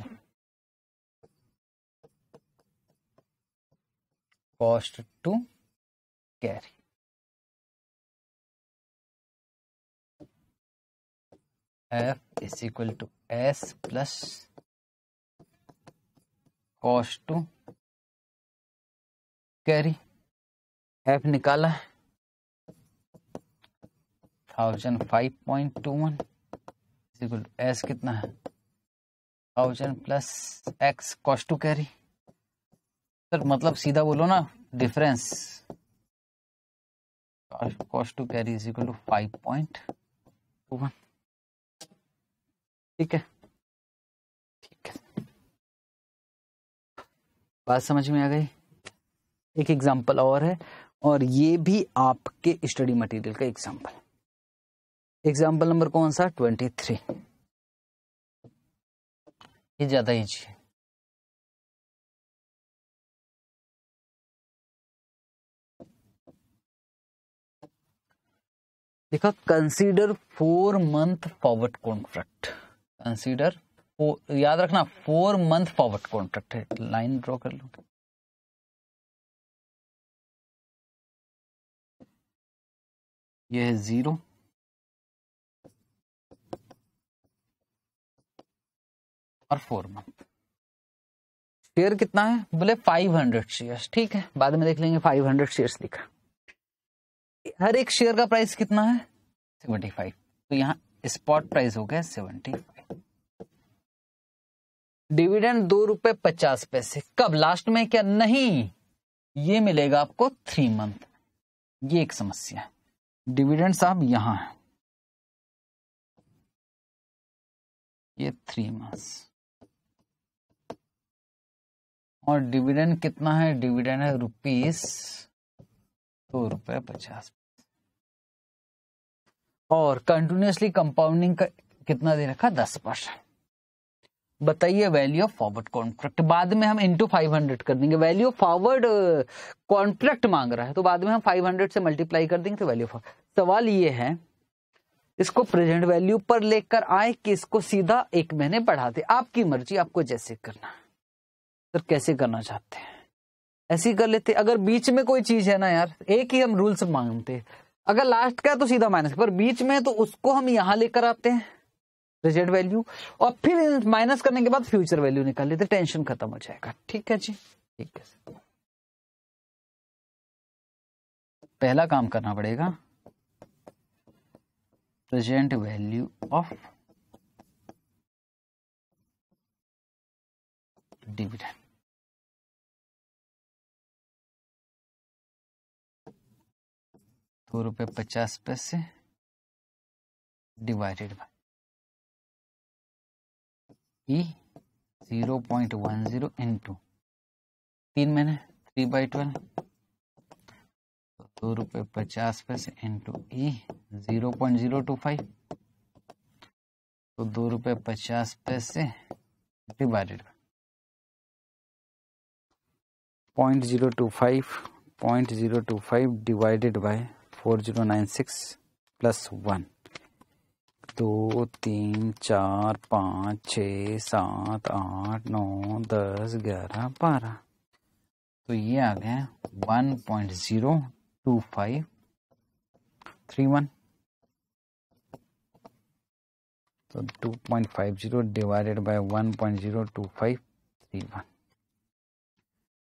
cost to carry F is equal to S plus cost to carry F निकाला है thousand five point two one is equal to S कितना है thousand plus X cost to carry sir मतलब सीधा बोलो ना difference cost to carry is equal to five point two one ठीक है ठीक है बात समझ में आ गई एक एग्जांपल और है और ये भी आपके स्टडी मटेरियल का एग्जांपल एग्जांपल नंबर कौन सा ट्वेंटी थ्री ये ज़्यादा ईजी है देखो consider four month forward contract consider याद रखना फोर मंथ फॉरवर्ड कॉन्ट्रैक्ट है लाइन ड्रॉ कर लो ये है जीरो और फोर मंथ शेयर कितना है बोले 500 शेयर्स ठीक है बाद में देख लेंगे 500 शेयर्स लिखा हर एक शेयर का प्राइस कितना है 75 तो यहाँ स्पॉट प्राइस हो गया 75 डिविडेंड दो रुपए पचास पैसे कब लास्ट में क्या नहीं ये मिलेगा आपको थ्री मंथ ये एक समस्या है डिविडेंड साहब यहां है ये थ्री मंथ और डिविडेंड कितना है डिविडेंड है रुपीस दो तो रुपए पचास और कंटिन्यूसली कंपाउंडिंग का कितना दे रखा दस परसेंट बताइए वैल्यू ऑफ फॉरवर्ड कॉन्ट्रैक्ट बाद में हम इंटू फाइव हंड्रेड कर देंगे वैल्यू ऑफ फॉरवर्ड कॉन्ट्रैक्ट मांग रहा है तो बाद में हम फाइव हंड्रेड से मल्टीप्लाई कर देंगे तो वैल्यू ऑफ सवाल ये है इसको प्रेजेंट वैल्यू पर लेकर आए कि इसको सीधा एक महीने बढ़ा दे आपकी मर्जी आपको जैसे करना है सर कैसे करना चाहते हैं ऐसे ही कर लेते अगर बीच में कोई चीज है ना यार एक ही हम रूल्स मांगते अगर लास्ट का है तो सीधा माइनस पर बीच में तो उसको हम यहां लेकर आते हैं रिजल्ट वैल्यू और फिर माइनस करने के बाद फ्यूचर वैल्यू निकाल लेते टेंशन खत्म हो जाएगा ठीक है जी ठीक है पहला काम करना पड़ेगा प्रेजेंट वैल्यू ऑफ डिविडेंड दो रुपये पचास पैसे divided by zero point one zero into तीन महीने थ्री बाई ट्वेल्व दो रुपये पचास पैसे into e zero point zero two five तो दो रुपये पचास पैसे divided by point zero two five point zero two five divided by four zero nine six plus one दो तीन चार पाँच छ सात आठ नौ दस ग्यारह बारह तो ये आ गए one point zero two five three one तो two point five zero divided by one point zero two five three one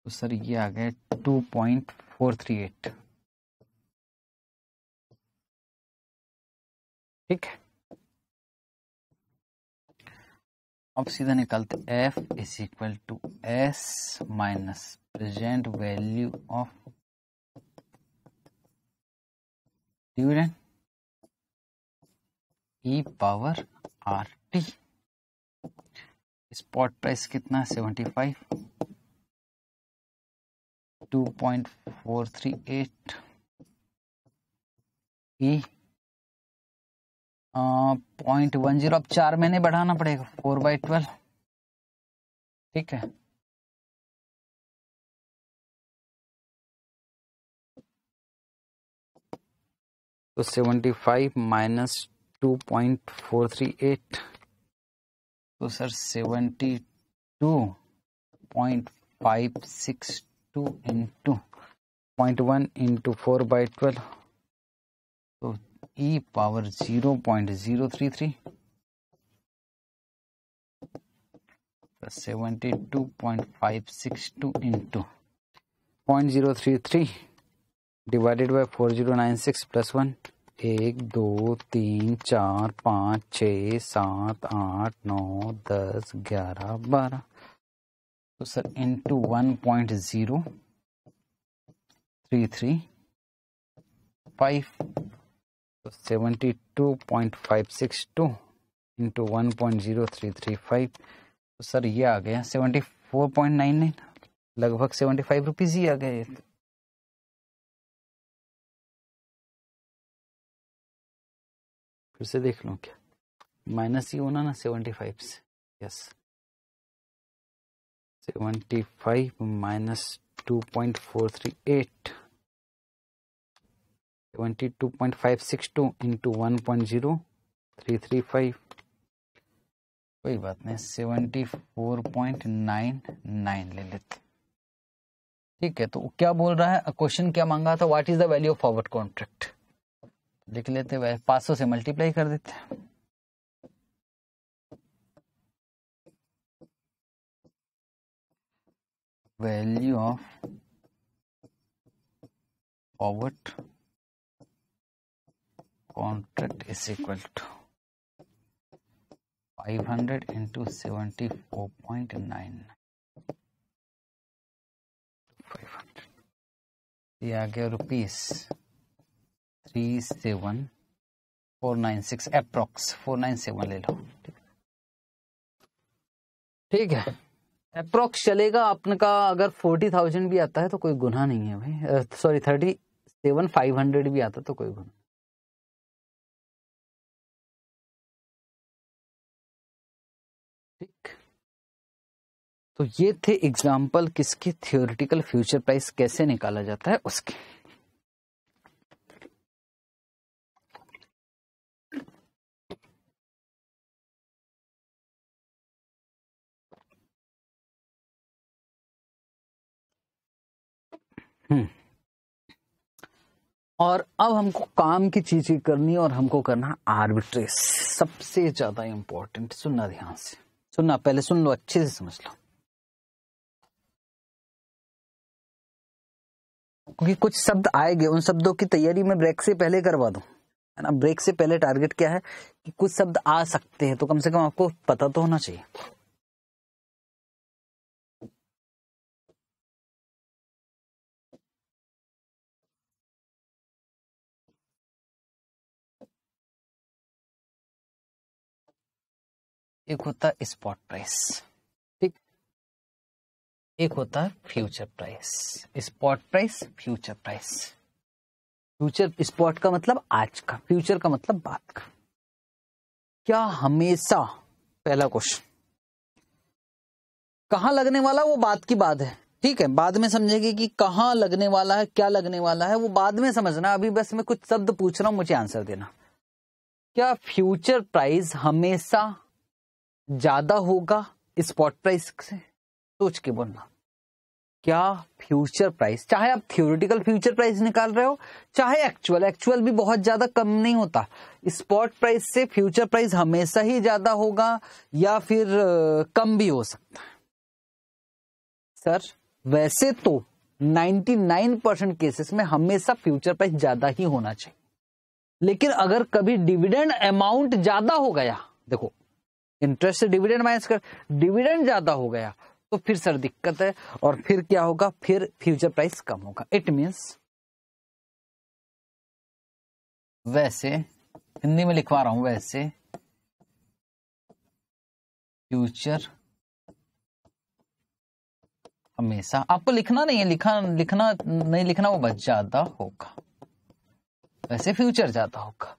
तो सर ये आ गए two point four three eight ठीक है अब सीधा निकालते F is equal to S minus present value of dividend e power are t spot price कितना seventy five two point four three eight e point one zero अब चार नहीं बढ़ाना पड़ेगा फोर बाई ट्वेल्व ठीक है तो seventy five minus two point four three eight तो sir seventy two point five six two into point one into four by twelve तो e power 0.033 plus 72.562 into 0.033 divided by 4096 plus one एक दो तीन चार पाँच छ सात आठ नौ दस ग्यारह बारह तो sir into one point zero three three five तो seventy two point five six two into one point zero three three five तो सर ये आ गया seventy four point nine nine लगभग सेवेंटी फाइव रुपीज़ ही आ गए तो। फिर से देख लो क्या माइनस ही होना ना सेवेंटी फाइव से yes seventy five minus two point four three eight seventy two point five six two into one point zero three three five कोई बात नहीं seventy four point nine nine ले लेते ठीक है तो क्या बोल रहा है क्वेश्चन क्या मांगा था what is the value of forward contract लिख लेते हैं पांच सौ से मल्टीप्लाई कर देते value of forward contract is equal to 500 into 74.9 ये आ गया rupees three seven four nine six approx four nine seven ले लो ठीक है अप्रोक्स चलेगा आपने का अगर फोर्टी थाउजेंड भी आता है तो कोई गुना नहीं है भाई sorry thirty seven five hundred भी आता तो कोई गुना तो ये थे एग्जाम्पल किसके थियोरिटिकल फ्यूचर प्राइस कैसे निकाला जाता है उसके हम्म। और अब हमको काम की चीजें करनी और हमको करना आर्बिट्रेस सबसे ज्यादा इंपॉर्टेंट सुनना ध्यान से सुनना पहले सुन लो अच्छे से समझ लो क्योंकि कुछ शब्द आएंगे उन शब्दों की तैयारी मैं ब्रेक से पहले करवा दू है ना ब्रेक से पहले टारगेट क्या है कि कुछ शब्द आ सकते हैं तो कम से कम आपको पता तो होना चाहिए एक होता स्पॉट प्राइस एक होता है future price spot price future price future spot का मतलब आज का फ्यूचर का मतलब बात का क्या हमेशा पहला क्वेश्चन कहा लगने वाला वो बात की बात है ठीक है बाद में समझेगी कि कहां लगने वाला है क्या लगने वाला है वो बाद में समझना अभी बस मैं कुछ शब्द पूछ रहा हूं मुझे आंसर देना क्या फ्यूचर प्राइस हमेशा ज्यादा होगा स्पॉट प्राइस से सोच के बोलना क्या फ्यूचर प्राइस चाहे आप थियोरिटिकल फ्यूचर प्राइस निकाल रहे हो चाहे एक्चुअल एक्चुअल भी बहुत ज्यादा कम नहीं होता स्पॉट प्राइस से फ्यूचर प्राइस हमेशा ही ज्यादा होगा या फिर कम भी हो सकता है सर वैसे तो 99 परसेंट केसेस में हमेशा फ्यूचर प्राइस ज्यादा ही होना चाहिए लेकिन अगर कभी डिविडेंड अमाउंट ज्यादा हो गया देखो इंटरेस्ट से डिविडेंड माइनस कर डिविडेंड ज्यादा हो गया तो फिर सर दिक्कत है और फिर क्या होगा फिर फ्यूचर प्राइस कम होगा इट मीन्स वैसे हिंदी में लिखवा रहा हूं वैसे फ्यूचर हमेशा आपको लिखना नहीं है लिखा लिखना नहीं लिखना वो बच ज्यादा होगा वैसे फ्यूचर ज्यादा होगा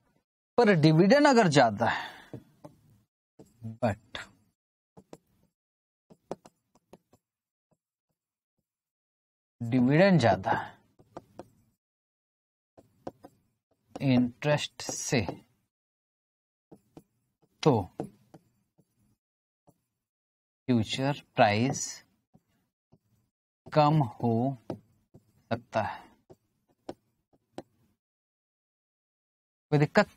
पर डिविडेंड अगर ज्यादा है बट डिविडेंड ज्यादा है इंटरेस्ट से तो फ्यूचर प्राइस कम हो सकता है कोई दिक्कत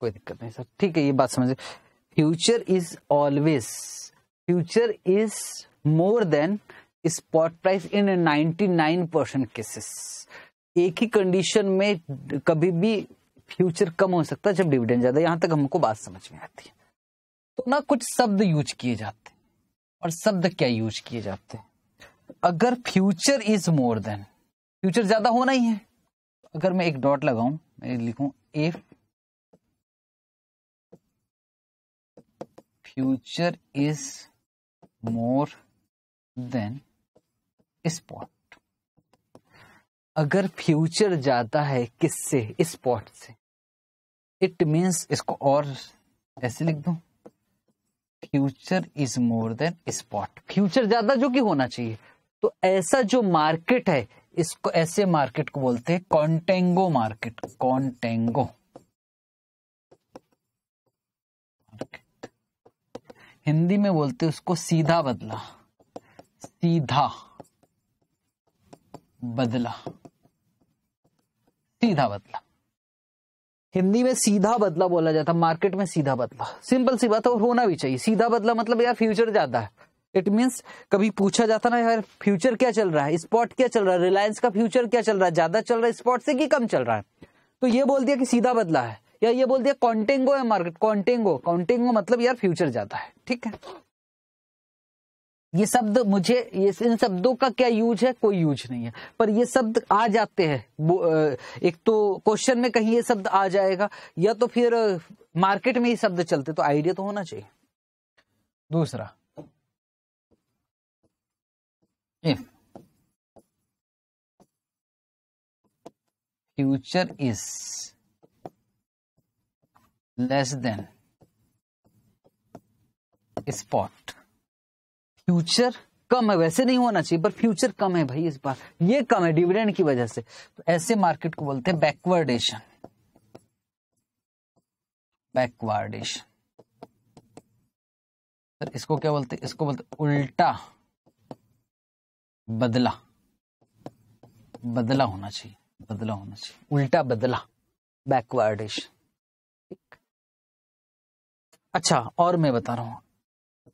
कोई दिक्कत नहीं सर ठीक है ये बात समझ future is always future is more than spot price in 99 percent cases एक ही कंडीशन में कभी भी फ्यूचर कम हो सकता है जब डिविडेंड ज्यादा यहां तक हमको बात समझ में आती है तो ना कुछ शब्द यूज किए जाते हैं और शब्द क्या यूज किए जाते हैं अगर future is more than future ज्यादा होना ही है अगर मैं एक डॉट लगाऊं मैं लिखू if future is more than spot अगर फ्यूचर जाता है किससे स्पॉट से इट मीन्स इसको और ऐसे लिख दो future is more than spot future ज्यादा जो कि होना चाहिए तो ऐसा जो मार्केट है इसको ऐसे मार्केट को बोलते हैं contango market contango market Hindi में बोलते हैं उसको सीधा बदला सीधा बदला सीधा बदला हिंदी में सीधा बदला बोला जाता मार्केट में सीधा बदला सिंपल सी बात है और होना भी चाहिए सीधा बदला मतलब यार फ्यूचर ज्यादा है इट मीन्स कभी पूछा जाता ना यार फ्यूचर क्या चल रहा है स्पॉट क्या चल रहा है रिलायंस का फ्यूचर क्या चल रहा है ज्यादा चल रहा है स्पॉट से कि कम चल रहा है तो ये बोल दिया कि सीधा बदला है या ये बोल दिया कॉन्टेंगो है मार्केट कॉन्टेंगो कॉन्टेंगो मतलब यार फ्यूचर ज्यादा है ठीक है ये शब्द मुझे ये इन शब्दों का क्या यूज है कोई यूज नहीं है पर ये शब्द आ जाते हैं एक तो क्वेश्चन में कहीं ये शब्द आ जाएगा या तो फिर मार्केट में ये शब्द चलते तो आइडिया तो होना चाहिए दूसरा if future is less than spot future कम है वैसे नहीं होना चाहिए पर फ्यूचर कम है भाई इस बार ये कम है डिविडेंड की वजह से तो ऐसे मार्केट को बोलते हैं बैकवर्डेशन बैकवर्डेशन इसको क्या बोलते हैं इसको बोलते उल्टा बदला बदला होना चाहिए बदला होना चाहिए उल्टा बदला बैकवर्डेशन अच्छा और मैं बता रहा हूं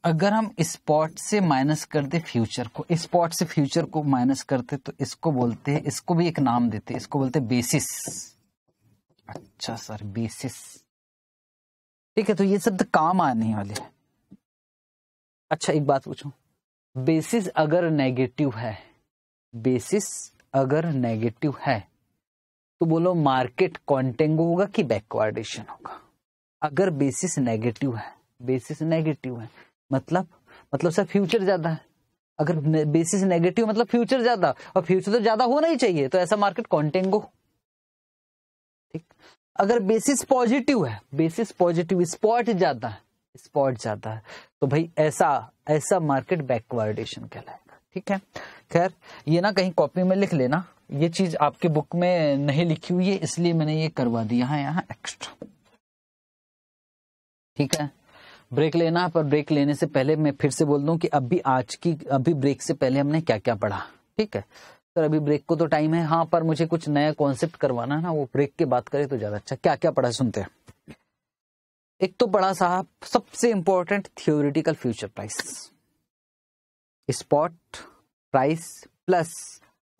अगर हम स्पॉट से माइनस कर दे फ्यूचर को स्पॉट से फ्यूचर को माइनस करते तो इसको बोलते हैं इसको भी एक नाम देते इसको बोलते बेसिस अच्छा सर बेसिस ठीक है तो ये शब्द काम आने वाले अच्छा एक बात पूछो बेसिस अगर नेगेटिव है बेसिस अगर नेगेटिव है तो बोलो मार्केट कॉन्टेंगो होगा कि बैकवर्डेशन होगा अगर बेसिस नेगेटिव है बेसिस नेगेटिव है मतलब मतलब सर फ्यूचर ज्यादा है अगर बेसिस नेगेटिव मतलब फ्यूचर ज्यादा और फ्यूचर तो ज्यादा होना ही चाहिए तो ऐसा मार्केट कॉन्टेंगो ठीक अगर बेसिस पॉजिटिव है बेसिस पॉजिटिव स्पॉट ज्यादा है स्पॉट ज्यादा है तो भाई ऐसा ऐसा मार्केट बैकवर्डेशन कहलाएगा ठीक है खैर ये ना कहीं कॉपी में लिख लेना ये चीज आपके बुक में नहीं लिखी हुई है इसलिए मैंने ये करवा दिया है यहाँ एक्स्ट्रा ठीक है ब्रेक लेना पर ब्रेक लेने से पहले मैं फिर से बोल दूं कि अभी आज की अभी ब्रेक से पहले हमने क्या क्या पढ़ा ठीक है सर अभी ब्रेक को तो टाइम है हाँ पर मुझे कुछ नया कॉन्सेप्ट करवाना है ना वो ब्रेक के बात करें तो ज्यादा अच्छा क्या क्या पढ़ा सुनते हैं एक तो पढ़ा साहब सबसे important theoretical future price spot price plus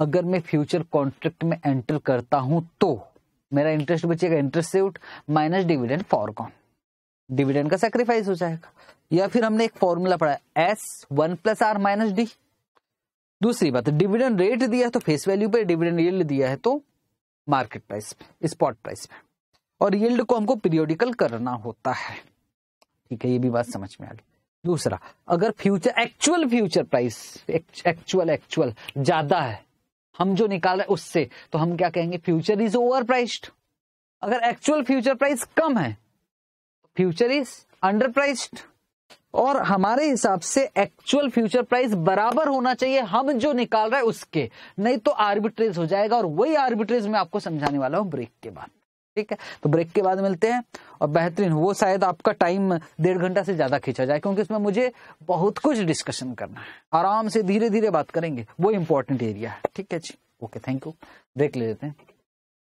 अगर मैं फ्यूचर कॉन्ट्रैक्ट में एंटर करता हूं तो मेरा इंटरेस्ट बचेगा इंटरेस्ट से उठ माइनस डिविडेंड फॉर कॉन डिविडेंड का सेक्रीफाइस हो जाएगा या फिर हमने एक फॉर्मूला पढ़ा S one plus R minus D दूसरी बात डिविडेंड रेट दिया तो फेस वैल्यू पे डिविडेंड यील्ड दिया है तो मार्केट प्राइस पे स्पॉट प्राइस पे और यील्ड को हमको पीरियोडिकल करना होता है ठीक है ये भी बात समझ में आ गई दूसरा अगर future actual future price actual actual ज्यादा है हम जो निकाल रहे हैं उससे तो हम क्या कहेंगे फ्यूचर इज ओवर प्राइस्ड अगर एक्चुअल फ्यूचर प्राइस कम है फ्यूचर इज अंडर प्राइस्ड और हमारे हिसाब से एक्चुअल फ्यूचर प्राइस बराबर होना चाहिए हम जो निकाल रहे हैं उसके नहीं तो आर्बिट्रेज हो जाएगा और वही आर्बिट्रेज मैं आपको समझाने वाला हूं ब्रेक के बाद ठीक है तो ब्रेक के बाद मिलते हैं और बेहतरीन वो शायद आपका टाइम डेढ़ घंटा से ज्यादा खींचा जाए क्योंकि इसमें मुझे बहुत कुछ डिस्कशन करना है आराम से धीरे धीरे बात करेंगे वो इंपॉर्टेंट एरिया है ठीक है जी ओके थैंक यू ब्रेक ले लेते हैं